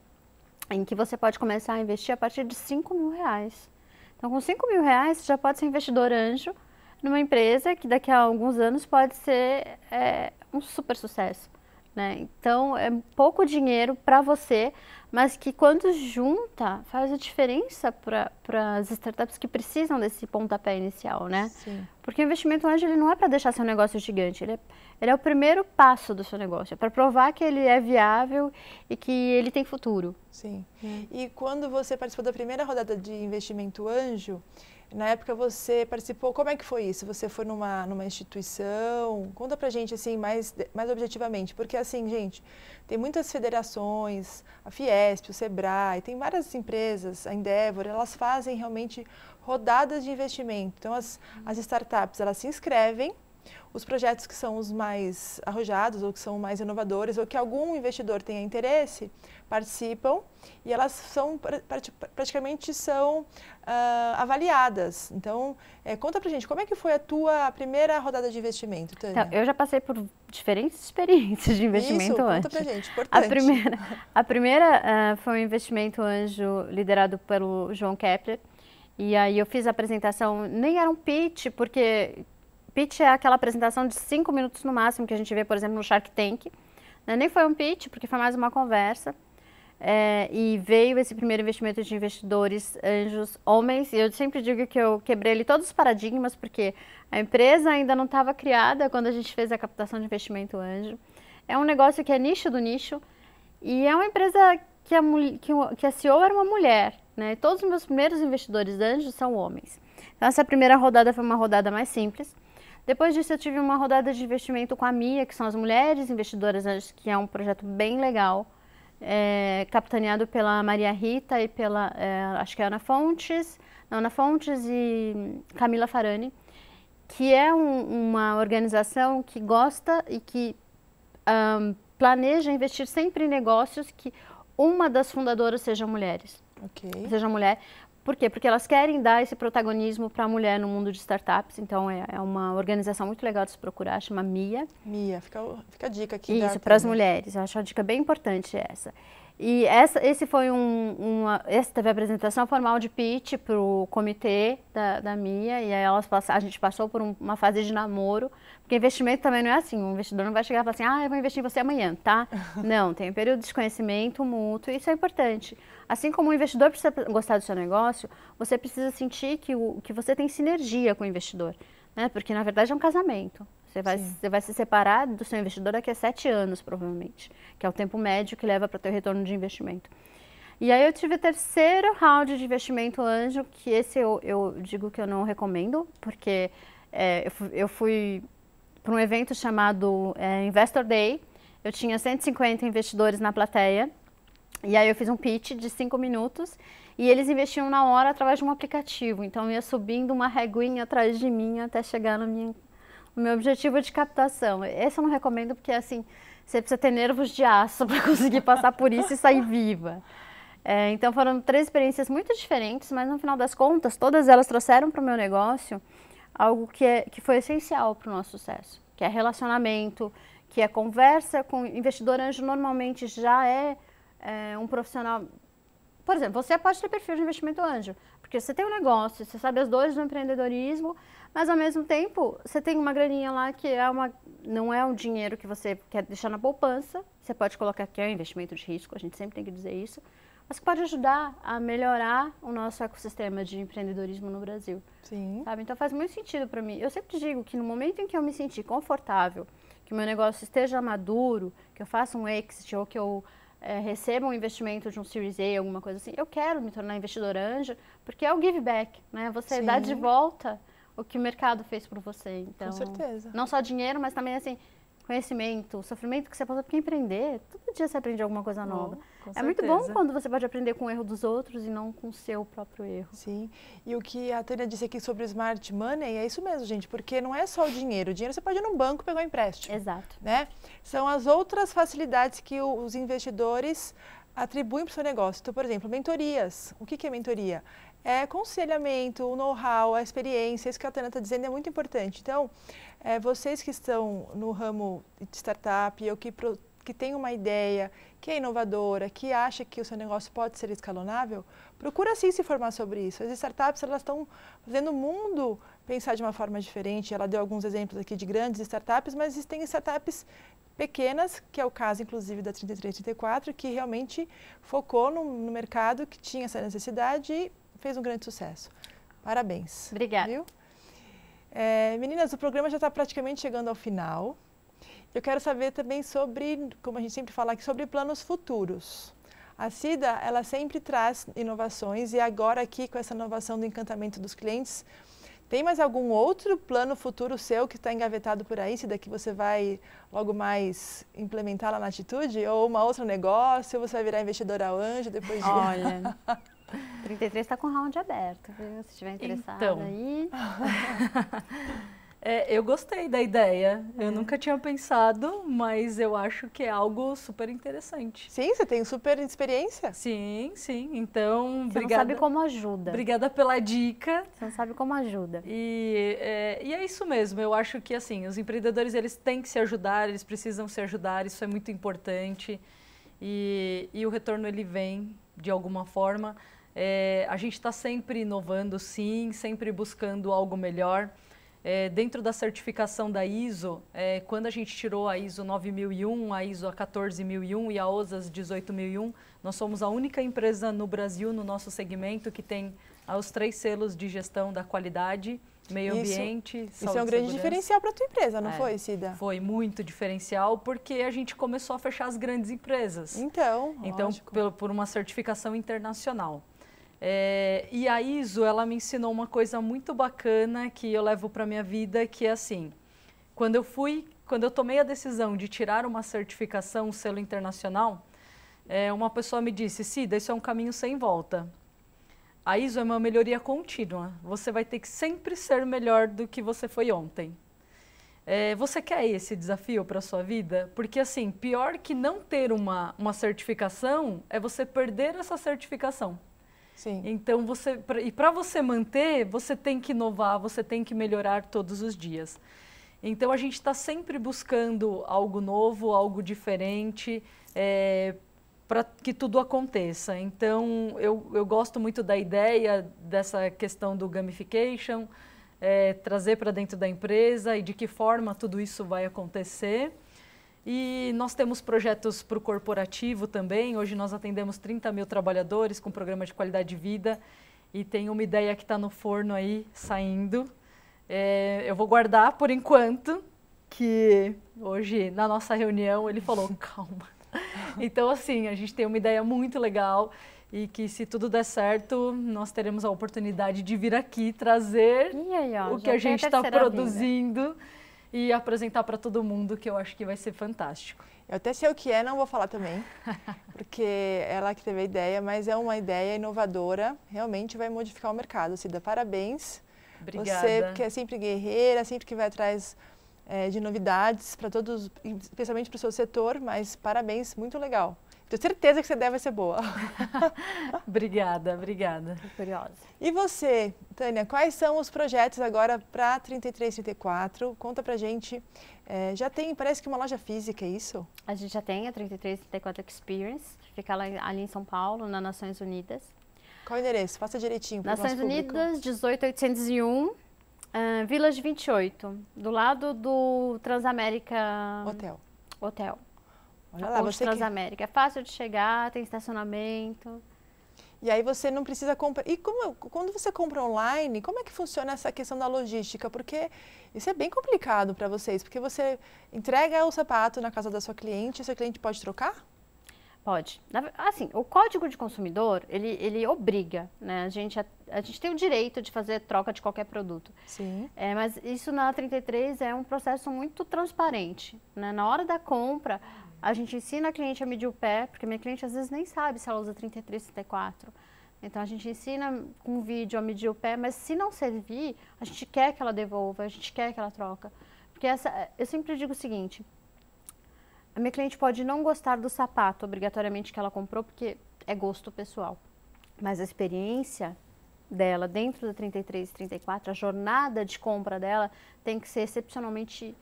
em que você pode começar a investir a partir de 5 mil reais. Então, com 5 mil reais, você já pode ser investidor anjo numa empresa que daqui a alguns anos pode ser é, um super sucesso. Né? Então, é pouco dinheiro para você, mas que quando junta, faz a diferença para as startups que precisam desse pontapé inicial, né? Sim. Porque o investimento anjo ele não é para deixar seu negócio gigante, ele é, ele é o primeiro passo do seu negócio, é para provar que ele é viável e que ele tem futuro. Sim. Hum. E quando você participou da primeira rodada de investimento anjo, na época você participou, como é que foi isso? Você foi numa, numa instituição? Conta pra gente, assim, mais, mais objetivamente, porque assim, gente, tem muitas federações, a Fiesp, o Sebrae, tem várias empresas, a Endeavor, elas fazem realmente rodadas de investimento. Então, as, as startups, elas se inscrevem, os projetos que são os mais arrojados ou que são mais inovadores ou que algum investidor tenha interesse participam e elas são praticamente são uh, avaliadas. Então, é, conta pra gente, como é que foi a tua primeira rodada de investimento, Tânia? Então, eu já passei por diferentes experiências de investimento Isso, conta pra gente, importante. A primeira, a primeira uh, foi um investimento anjo liderado pelo João Kepler. E aí eu fiz a apresentação, nem era um pitch, porque pitch é aquela apresentação de cinco minutos no máximo que a gente vê, por exemplo, no Shark Tank. Né? Nem foi um pitch, porque foi mais uma conversa. É, e veio esse primeiro investimento de investidores anjos homens. E eu sempre digo que eu quebrei ali todos os paradigmas, porque a empresa ainda não estava criada quando a gente fez a captação de investimento anjo. É um negócio que é nicho do nicho e é uma empresa que a, que, que a CEO era uma mulher. Né? Todos os meus primeiros investidores anjos são homens. Então, essa primeira rodada foi uma rodada mais simples. Depois disso, eu tive uma rodada de investimento com a MIA, que são as Mulheres Investidoras, que é um projeto bem legal, é, capitaneado pela Maria Rita e pela, é, acho que é Ana Fontes, Ana Fontes e hum, Camila Farani, que é um, uma organização que gosta e que um, planeja investir sempre em negócios que uma das fundadoras seja mulheres. Okay. Seja mulher, por quê? Porque elas querem dar esse protagonismo para a mulher no mundo de startups. Então, é, é, uma organização muito legal de se procurar, chama MIA. MIA, fica, fica a dica aqui. Isso, para as mulheres. Eu acho a dica bem importante essa. E essa, esse foi um, uma, essa teve a apresentação formal de pitch para o comitê da, da Mia e aí elas a gente passou por um, uma fase de namoro, porque investimento também não é assim, o investidor não vai chegar e falar assim, ah, eu vou investir em você amanhã, tá? não, tem um período de conhecimento mútuo e isso é importante. Assim como o investidor precisa gostar do seu negócio, você precisa sentir que, o, que você tem sinergia com o investidor, né? Porque na verdade é um casamento. Você vai, você vai se separar do seu investidor daqui a sete anos, provavelmente, que é o tempo médio que leva para ter retorno de investimento. E aí eu tive o terceiro round de investimento anjo, que esse eu, eu digo que eu não recomendo, porque é, eu, fui, eu fui para um evento chamado é, Investor Day, eu tinha 150 investidores na plateia, e aí eu fiz um pitch de cinco minutos, e eles investiam na hora através de um aplicativo, então eu ia subindo uma reguinha atrás de mim até chegar na minha o meu objetivo é de captação. Esse eu não recomendo porque, assim, você precisa ter nervos de aço para conseguir passar por isso e sair viva. É, então foram três experiências muito diferentes, mas no final das contas, todas elas trouxeram para o meu negócio algo que, é, que foi essencial para o nosso sucesso, que é relacionamento, que é conversa com investidor anjo normalmente já é, é um profissional. Por exemplo, você pode ter perfil de investimento anjo, porque você tem um negócio, você sabe as dores do empreendedorismo, mas ao mesmo tempo, você tem uma graninha lá que é uma, não é um dinheiro que você quer deixar na poupança. Você pode colocar que é um investimento de risco, a gente sempre tem que dizer isso. Mas que pode ajudar a melhorar o nosso ecossistema de empreendedorismo no Brasil. Sim. Sabe? Então faz muito sentido para mim. Eu sempre digo que no momento em que eu me sentir confortável, que o meu negócio esteja maduro, que eu faça um exit ou que eu é, receba um investimento de um Series A, alguma coisa assim, eu quero me tornar investidor anjo, porque é o give back, né? Você Sim. dá de volta o que o mercado fez por você. Então, Com certeza. Não só dinheiro, mas também assim conhecimento, sofrimento que você passou, porque empreender, todo dia você aprende alguma coisa oh, nova. é muito bom quando você pode aprender com o erro dos outros e não com o seu próprio erro. Sim, e o que a Tânia disse aqui sobre o smart money é isso mesmo, gente, porque não é só o dinheiro. O dinheiro você pode ir num banco pegar um empréstimo. Exato. Né? São as outras facilidades que os investidores atribuem para o seu negócio. Então, por exemplo, mentorias. O que, que é mentoria? É aconselhamento, o know-how, a experiência, isso que a Tana está dizendo é muito importante. Então, é, vocês que estão no ramo de startup ou que, pro, que tem uma ideia, que é inovadora, que acha que o seu negócio pode ser escalonável, procura sim se informar sobre isso. As startups elas estão fazendo o mundo pensar de uma forma diferente. Ela deu alguns exemplos aqui de grandes startups, mas existem startups pequenas, que é o caso inclusive da 3334, que realmente focou no, no mercado que tinha essa necessidade e fez um grande sucesso. Parabéns. Obrigada. Viu? É, meninas, o programa já está praticamente chegando ao final. Eu quero saber também sobre, como a gente sempre fala aqui, sobre planos futuros. A Cida, ela sempre traz inovações e agora aqui com essa inovação do encantamento dos clientes, tem mais algum outro plano futuro seu que está engavetado por aí, se daqui você vai logo mais implementar lá na Atitude? Ou uma outro negócio, ou você vai virar investidora anjo depois de... Olha, 33 está com round aberto, viu? se estiver interessado então. aí. É, eu gostei da ideia. Eu é. nunca tinha pensado, mas eu acho que é algo super interessante. Sim, você tem super experiência. Sim, sim. Então, você obrigada. Você não sabe como ajuda. Obrigada pela dica. Você não sabe como ajuda. E é, e é isso mesmo. Eu acho que, assim, os empreendedores, eles têm que se ajudar, eles precisam se ajudar. Isso é muito importante. E, e o retorno, ele vem de alguma forma. É, a gente está sempre inovando, sim, sempre buscando algo melhor. É, dentro da certificação da ISO, é, quando a gente tirou a ISO 9001, a ISO 14001 e a OSAS 18001, nós somos a única empresa no Brasil, no nosso segmento, que tem os três selos de gestão da qualidade, meio isso, ambiente, isso saúde Isso é um grande segurança. diferencial para a tua empresa, não é, foi, Cida? Foi muito diferencial, porque a gente começou a fechar as grandes empresas. Então, Então, pelo por uma certificação internacional. É, e a ISO, ela me ensinou uma coisa muito bacana que eu levo para minha vida, que é assim, quando eu fui, quando eu tomei a decisão de tirar uma certificação, um selo internacional, é, uma pessoa me disse, Cida, isso é um caminho sem volta. A ISO é uma melhoria contínua. Você vai ter que sempre ser melhor do que você foi ontem. É, você quer esse desafio para sua vida? Porque assim, pior que não ter uma, uma certificação é você perder essa certificação. Sim. Então você e para você manter, você tem que inovar, você tem que melhorar todos os dias. Então a gente está sempre buscando algo novo, algo diferente, é, eh, para que tudo aconteça. Então eu, eu gosto muito da ideia dessa questão do gamification, é, trazer para dentro da empresa e de que forma tudo isso vai acontecer. E nós temos projetos para o corporativo também. Hoje nós atendemos 30 mil trabalhadores com programa de qualidade de vida. E tem uma ideia que está no forno aí, saindo. É, eu vou guardar por enquanto, que hoje na nossa reunião ele falou: calma. Então, assim, a gente tem uma ideia muito legal e que se tudo der certo, nós teremos a oportunidade de vir aqui trazer aí, ó, o que a gente está produzindo. Vida e apresentar para todo mundo, que eu acho que vai ser fantástico. Eu até sei o que é, não vou falar também, porque ela que teve a ideia, mas é uma ideia inovadora, realmente vai modificar o mercado. Cida, parabéns. Obrigada. Você, que é sempre guerreira, sempre que vai atrás é, de novidades para todos, especialmente para o seu setor, mas parabéns, muito legal. Tenho certeza que você deve ser boa. obrigada, obrigada. Tô curiosa. E você, Tânia, quais são os projetos agora para 3334? Conta pra gente. É, já tem, parece que uma loja física, é isso? A gente já tem a 3334 Experience, fica lá, ali em São Paulo, nas Nações Unidas. Qual o endereço? Faça direitinho Nações Unidas, 18801, uh, Village 28, do lado do Transamérica Hotel. Hotel. Olha lá, você Transamérica. Que... É fácil de chegar, tem estacionamento. E aí você não precisa comprar. E como, quando você compra online, como é que funciona essa questão da logística? Porque isso é bem complicado para vocês, porque você entrega o sapato na casa da sua cliente, e seu cliente pode trocar? Pode. Assim, o Código de Consumidor, ele, ele obriga, né? A gente, a, é, a gente tem o direito de fazer troca de qualquer produto. Sim. É, mas isso na 33 é um processo muito transparente, né? Na hora da compra, a gente ensina a cliente a medir o pé, porque minha cliente às vezes nem sabe se ela usa 33, 34. Então a gente ensina com vídeo a medir o pé, mas se não servir, a gente quer que ela devolva, a gente quer que ela troca. Porque essa, eu sempre digo o seguinte, a minha cliente pode não gostar do sapato obrigatoriamente que ela comprou, porque é gosto pessoal. Mas a experiência dela dentro da 33 e 34, a jornada de compra dela tem que ser excepcionalmente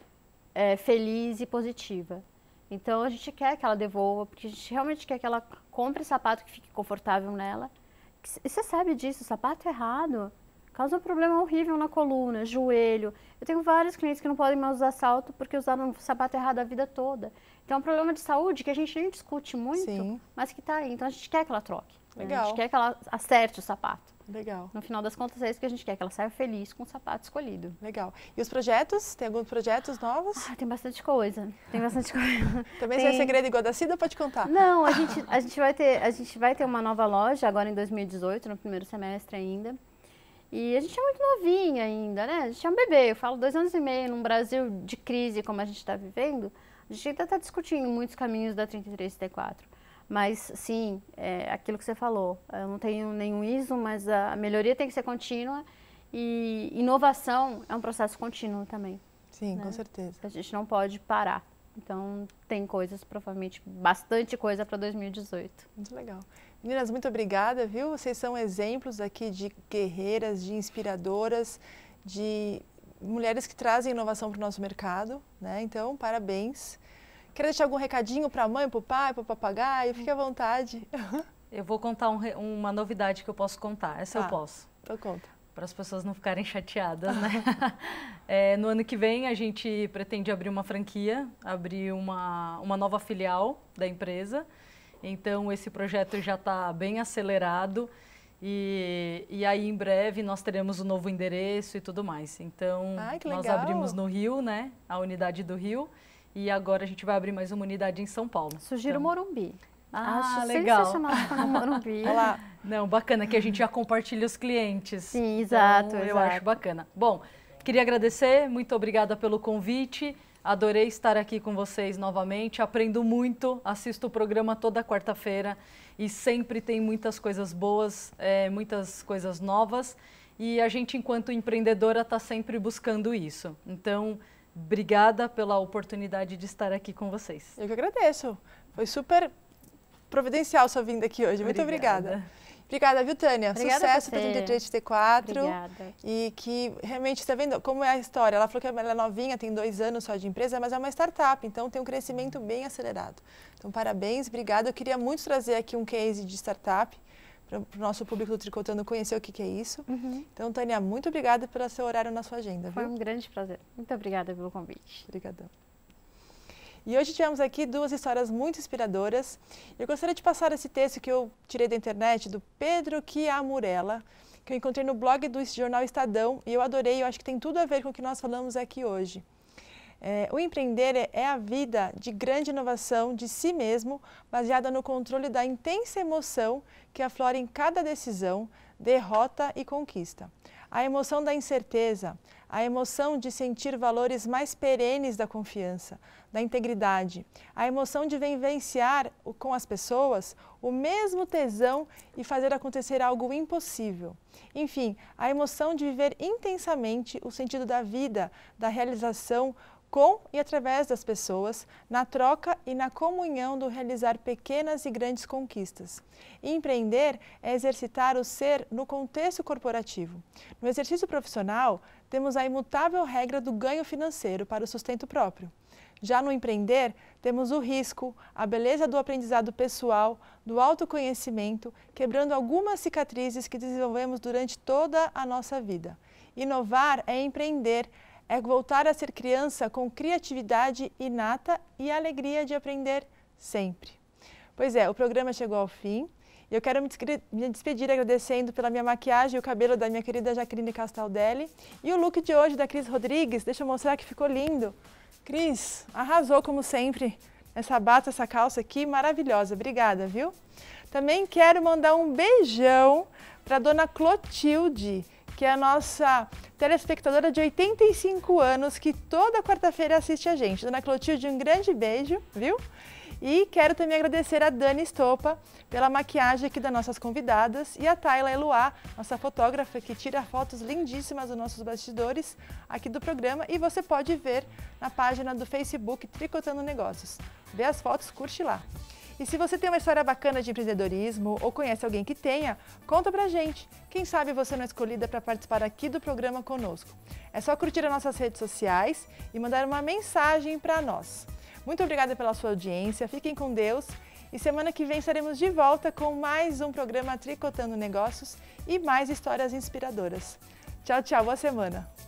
é, feliz e positiva. Então a gente quer que ela devolva, porque a gente realmente quer que ela compre sapato que fique confortável nela. E você sabe disso, sapato é errado causa um problema horrível na coluna, joelho. Eu tenho vários clientes que não podem mais usar salto porque usaram sapato errado a vida toda. Então é um problema de saúde que a gente nem discute muito, Sim. mas que está aí. Então a gente quer que ela troque. Legal. A gente quer que ela acerte o sapato. Legal. No final das contas, é isso que a gente quer, que ela saia feliz com o sapato escolhido. Legal. E os projetos? Tem alguns projetos novos? Ah, tem bastante coisa. Tem bastante coisa. Também tem... se é segredo igual da Cida, pode contar. Não, a gente, a, gente vai ter, a gente vai ter uma nova loja agora em 2018, no primeiro semestre ainda. E a gente é muito novinha ainda, né? A gente é um bebê. Eu falo dois anos e meio num Brasil de crise como a gente está vivendo. A gente ainda está discutindo muitos caminhos da 33 e 34. Mas sim, é aquilo que você falou, eu não tenho nenhum ISO, mas a melhoria tem que ser contínua e inovação é um processo contínuo também. Sim, né? com certeza. A gente não pode parar. Então, tem coisas, provavelmente, bastante coisa para 2018. Muito legal. Meninas, muito obrigada, viu? Vocês são exemplos aqui de guerreiras, de inspiradoras, de mulheres que trazem inovação para o nosso mercado, né? Então, parabéns. Quer deixar algum recadinho para a mãe, para o pai, para o papagaio? Fique à vontade. Eu vou contar um, uma novidade que eu posso contar. Essa ah, eu tá. posso. Então conta. Para as pessoas não ficarem chateadas, né? é, no ano que vem, a gente pretende abrir uma franquia, abrir uma, uma nova filial da empresa. Então, esse projeto já está bem acelerado. E, e, aí, em breve, nós teremos o um novo endereço e tudo mais. Então, Ai, nós abrimos no Rio, né? A unidade do Rio. E agora a gente vai abrir mais uma unidade em São Paulo. Sugiro então. Morumbi. Ah, Acho legal. sensacional no Morumbi. Olá. Não, bacana que a gente já compartilha os clientes. Sim, então, exato. Então, eu exato. acho bacana. Bom, queria agradecer, muito obrigada pelo convite. Adorei estar aqui com vocês novamente. Aprendo muito, assisto o programa toda quarta-feira e sempre tem muitas coisas boas, é, muitas coisas novas. E a gente, enquanto empreendedora, está sempre buscando isso. Então, Obrigada pela oportunidade de estar aqui com vocês. Eu que agradeço. Foi super providencial sua vinda aqui hoje. Muito obrigada. obrigada. viu, Tânia? Obrigada Sucesso para 33 T4. Obrigada. E que realmente, está vendo como é a história? Ela falou que ela é novinha, tem dois anos só de empresa, mas é uma startup, então tem um crescimento bem acelerado. Então, parabéns, obrigada. Eu queria muito trazer aqui um case de startup para o nosso público do Tricotando conhecer o que, que é isso. Uhum. Então, Tânia, muito obrigada pelo seu horário na sua agenda. Foi viu? um grande prazer. Muito obrigada pelo convite. Obrigadão. E hoje tivemos aqui duas histórias muito inspiradoras. Eu gostaria de passar esse texto que eu tirei da internet, do Pedro Chiamurella, que eu encontrei no blog do jornal Estadão, e eu adorei, eu acho que tem tudo a ver com o que nós falamos aqui hoje. É, o empreender é, é a vida de grande inovação de si mesmo, baseada no controle da intensa emoção que aflora em cada decisão, derrota e conquista. A emoção da incerteza, a emoção de sentir valores mais perenes da confiança, da integridade, a emoção de vivenciar com as pessoas o mesmo tesão e fazer acontecer algo impossível. Enfim, a emoção de viver intensamente o sentido da vida, da realização, com e através das pessoas, na troca e na comunhão do realizar pequenas e grandes conquistas. empreender é exercitar o ser no contexto corporativo. No exercício profissional, temos a imutável regra do ganho financeiro para o sustento próprio. Já no empreender, temos o risco, a beleza do aprendizado pessoal, do autoconhecimento, quebrando algumas cicatrizes que desenvolvemos durante toda a nossa vida. Inovar é empreender, é voltar a ser criança com criatividade inata e alegria de aprender sempre. Pois é, o programa chegou ao fim e eu quero me despedir agradecendo pela minha maquiagem e o cabelo da minha querida Jaqueline Castaldelli e o look de hoje da Cris Rodrigues. Deixa eu mostrar que ficou lindo. Cris, arrasou como sempre. Essa bata, essa calça aqui, maravilhosa. Obrigada, viu? Também quero mandar um beijão para dona Clotilde, que é a nossa telespectadora de 85 anos, que toda quarta-feira assiste a gente. Dona Clotilde, um grande beijo, viu? E quero também agradecer a Dani Estopa pela maquiagem aqui das nossas convidadas e a Tayla Eluá, nossa fotógrafa que tira fotos lindíssimas dos nossos bastidores aqui do programa e você pode ver na página do Facebook Tricotando Negócios. Vê as fotos, curte lá. E se você tem uma história bacana de empreendedorismo ou conhece alguém que tenha, conta pra gente. Quem sabe você não é escolhida para participar aqui do programa conosco. É só curtir as nossas redes sociais e mandar uma mensagem para nós. Muito obrigada pela sua audiência, fiquem com Deus e semana que vem estaremos de volta com mais um programa Tricotando Negócios e mais histórias inspiradoras. Tchau, tchau, boa semana!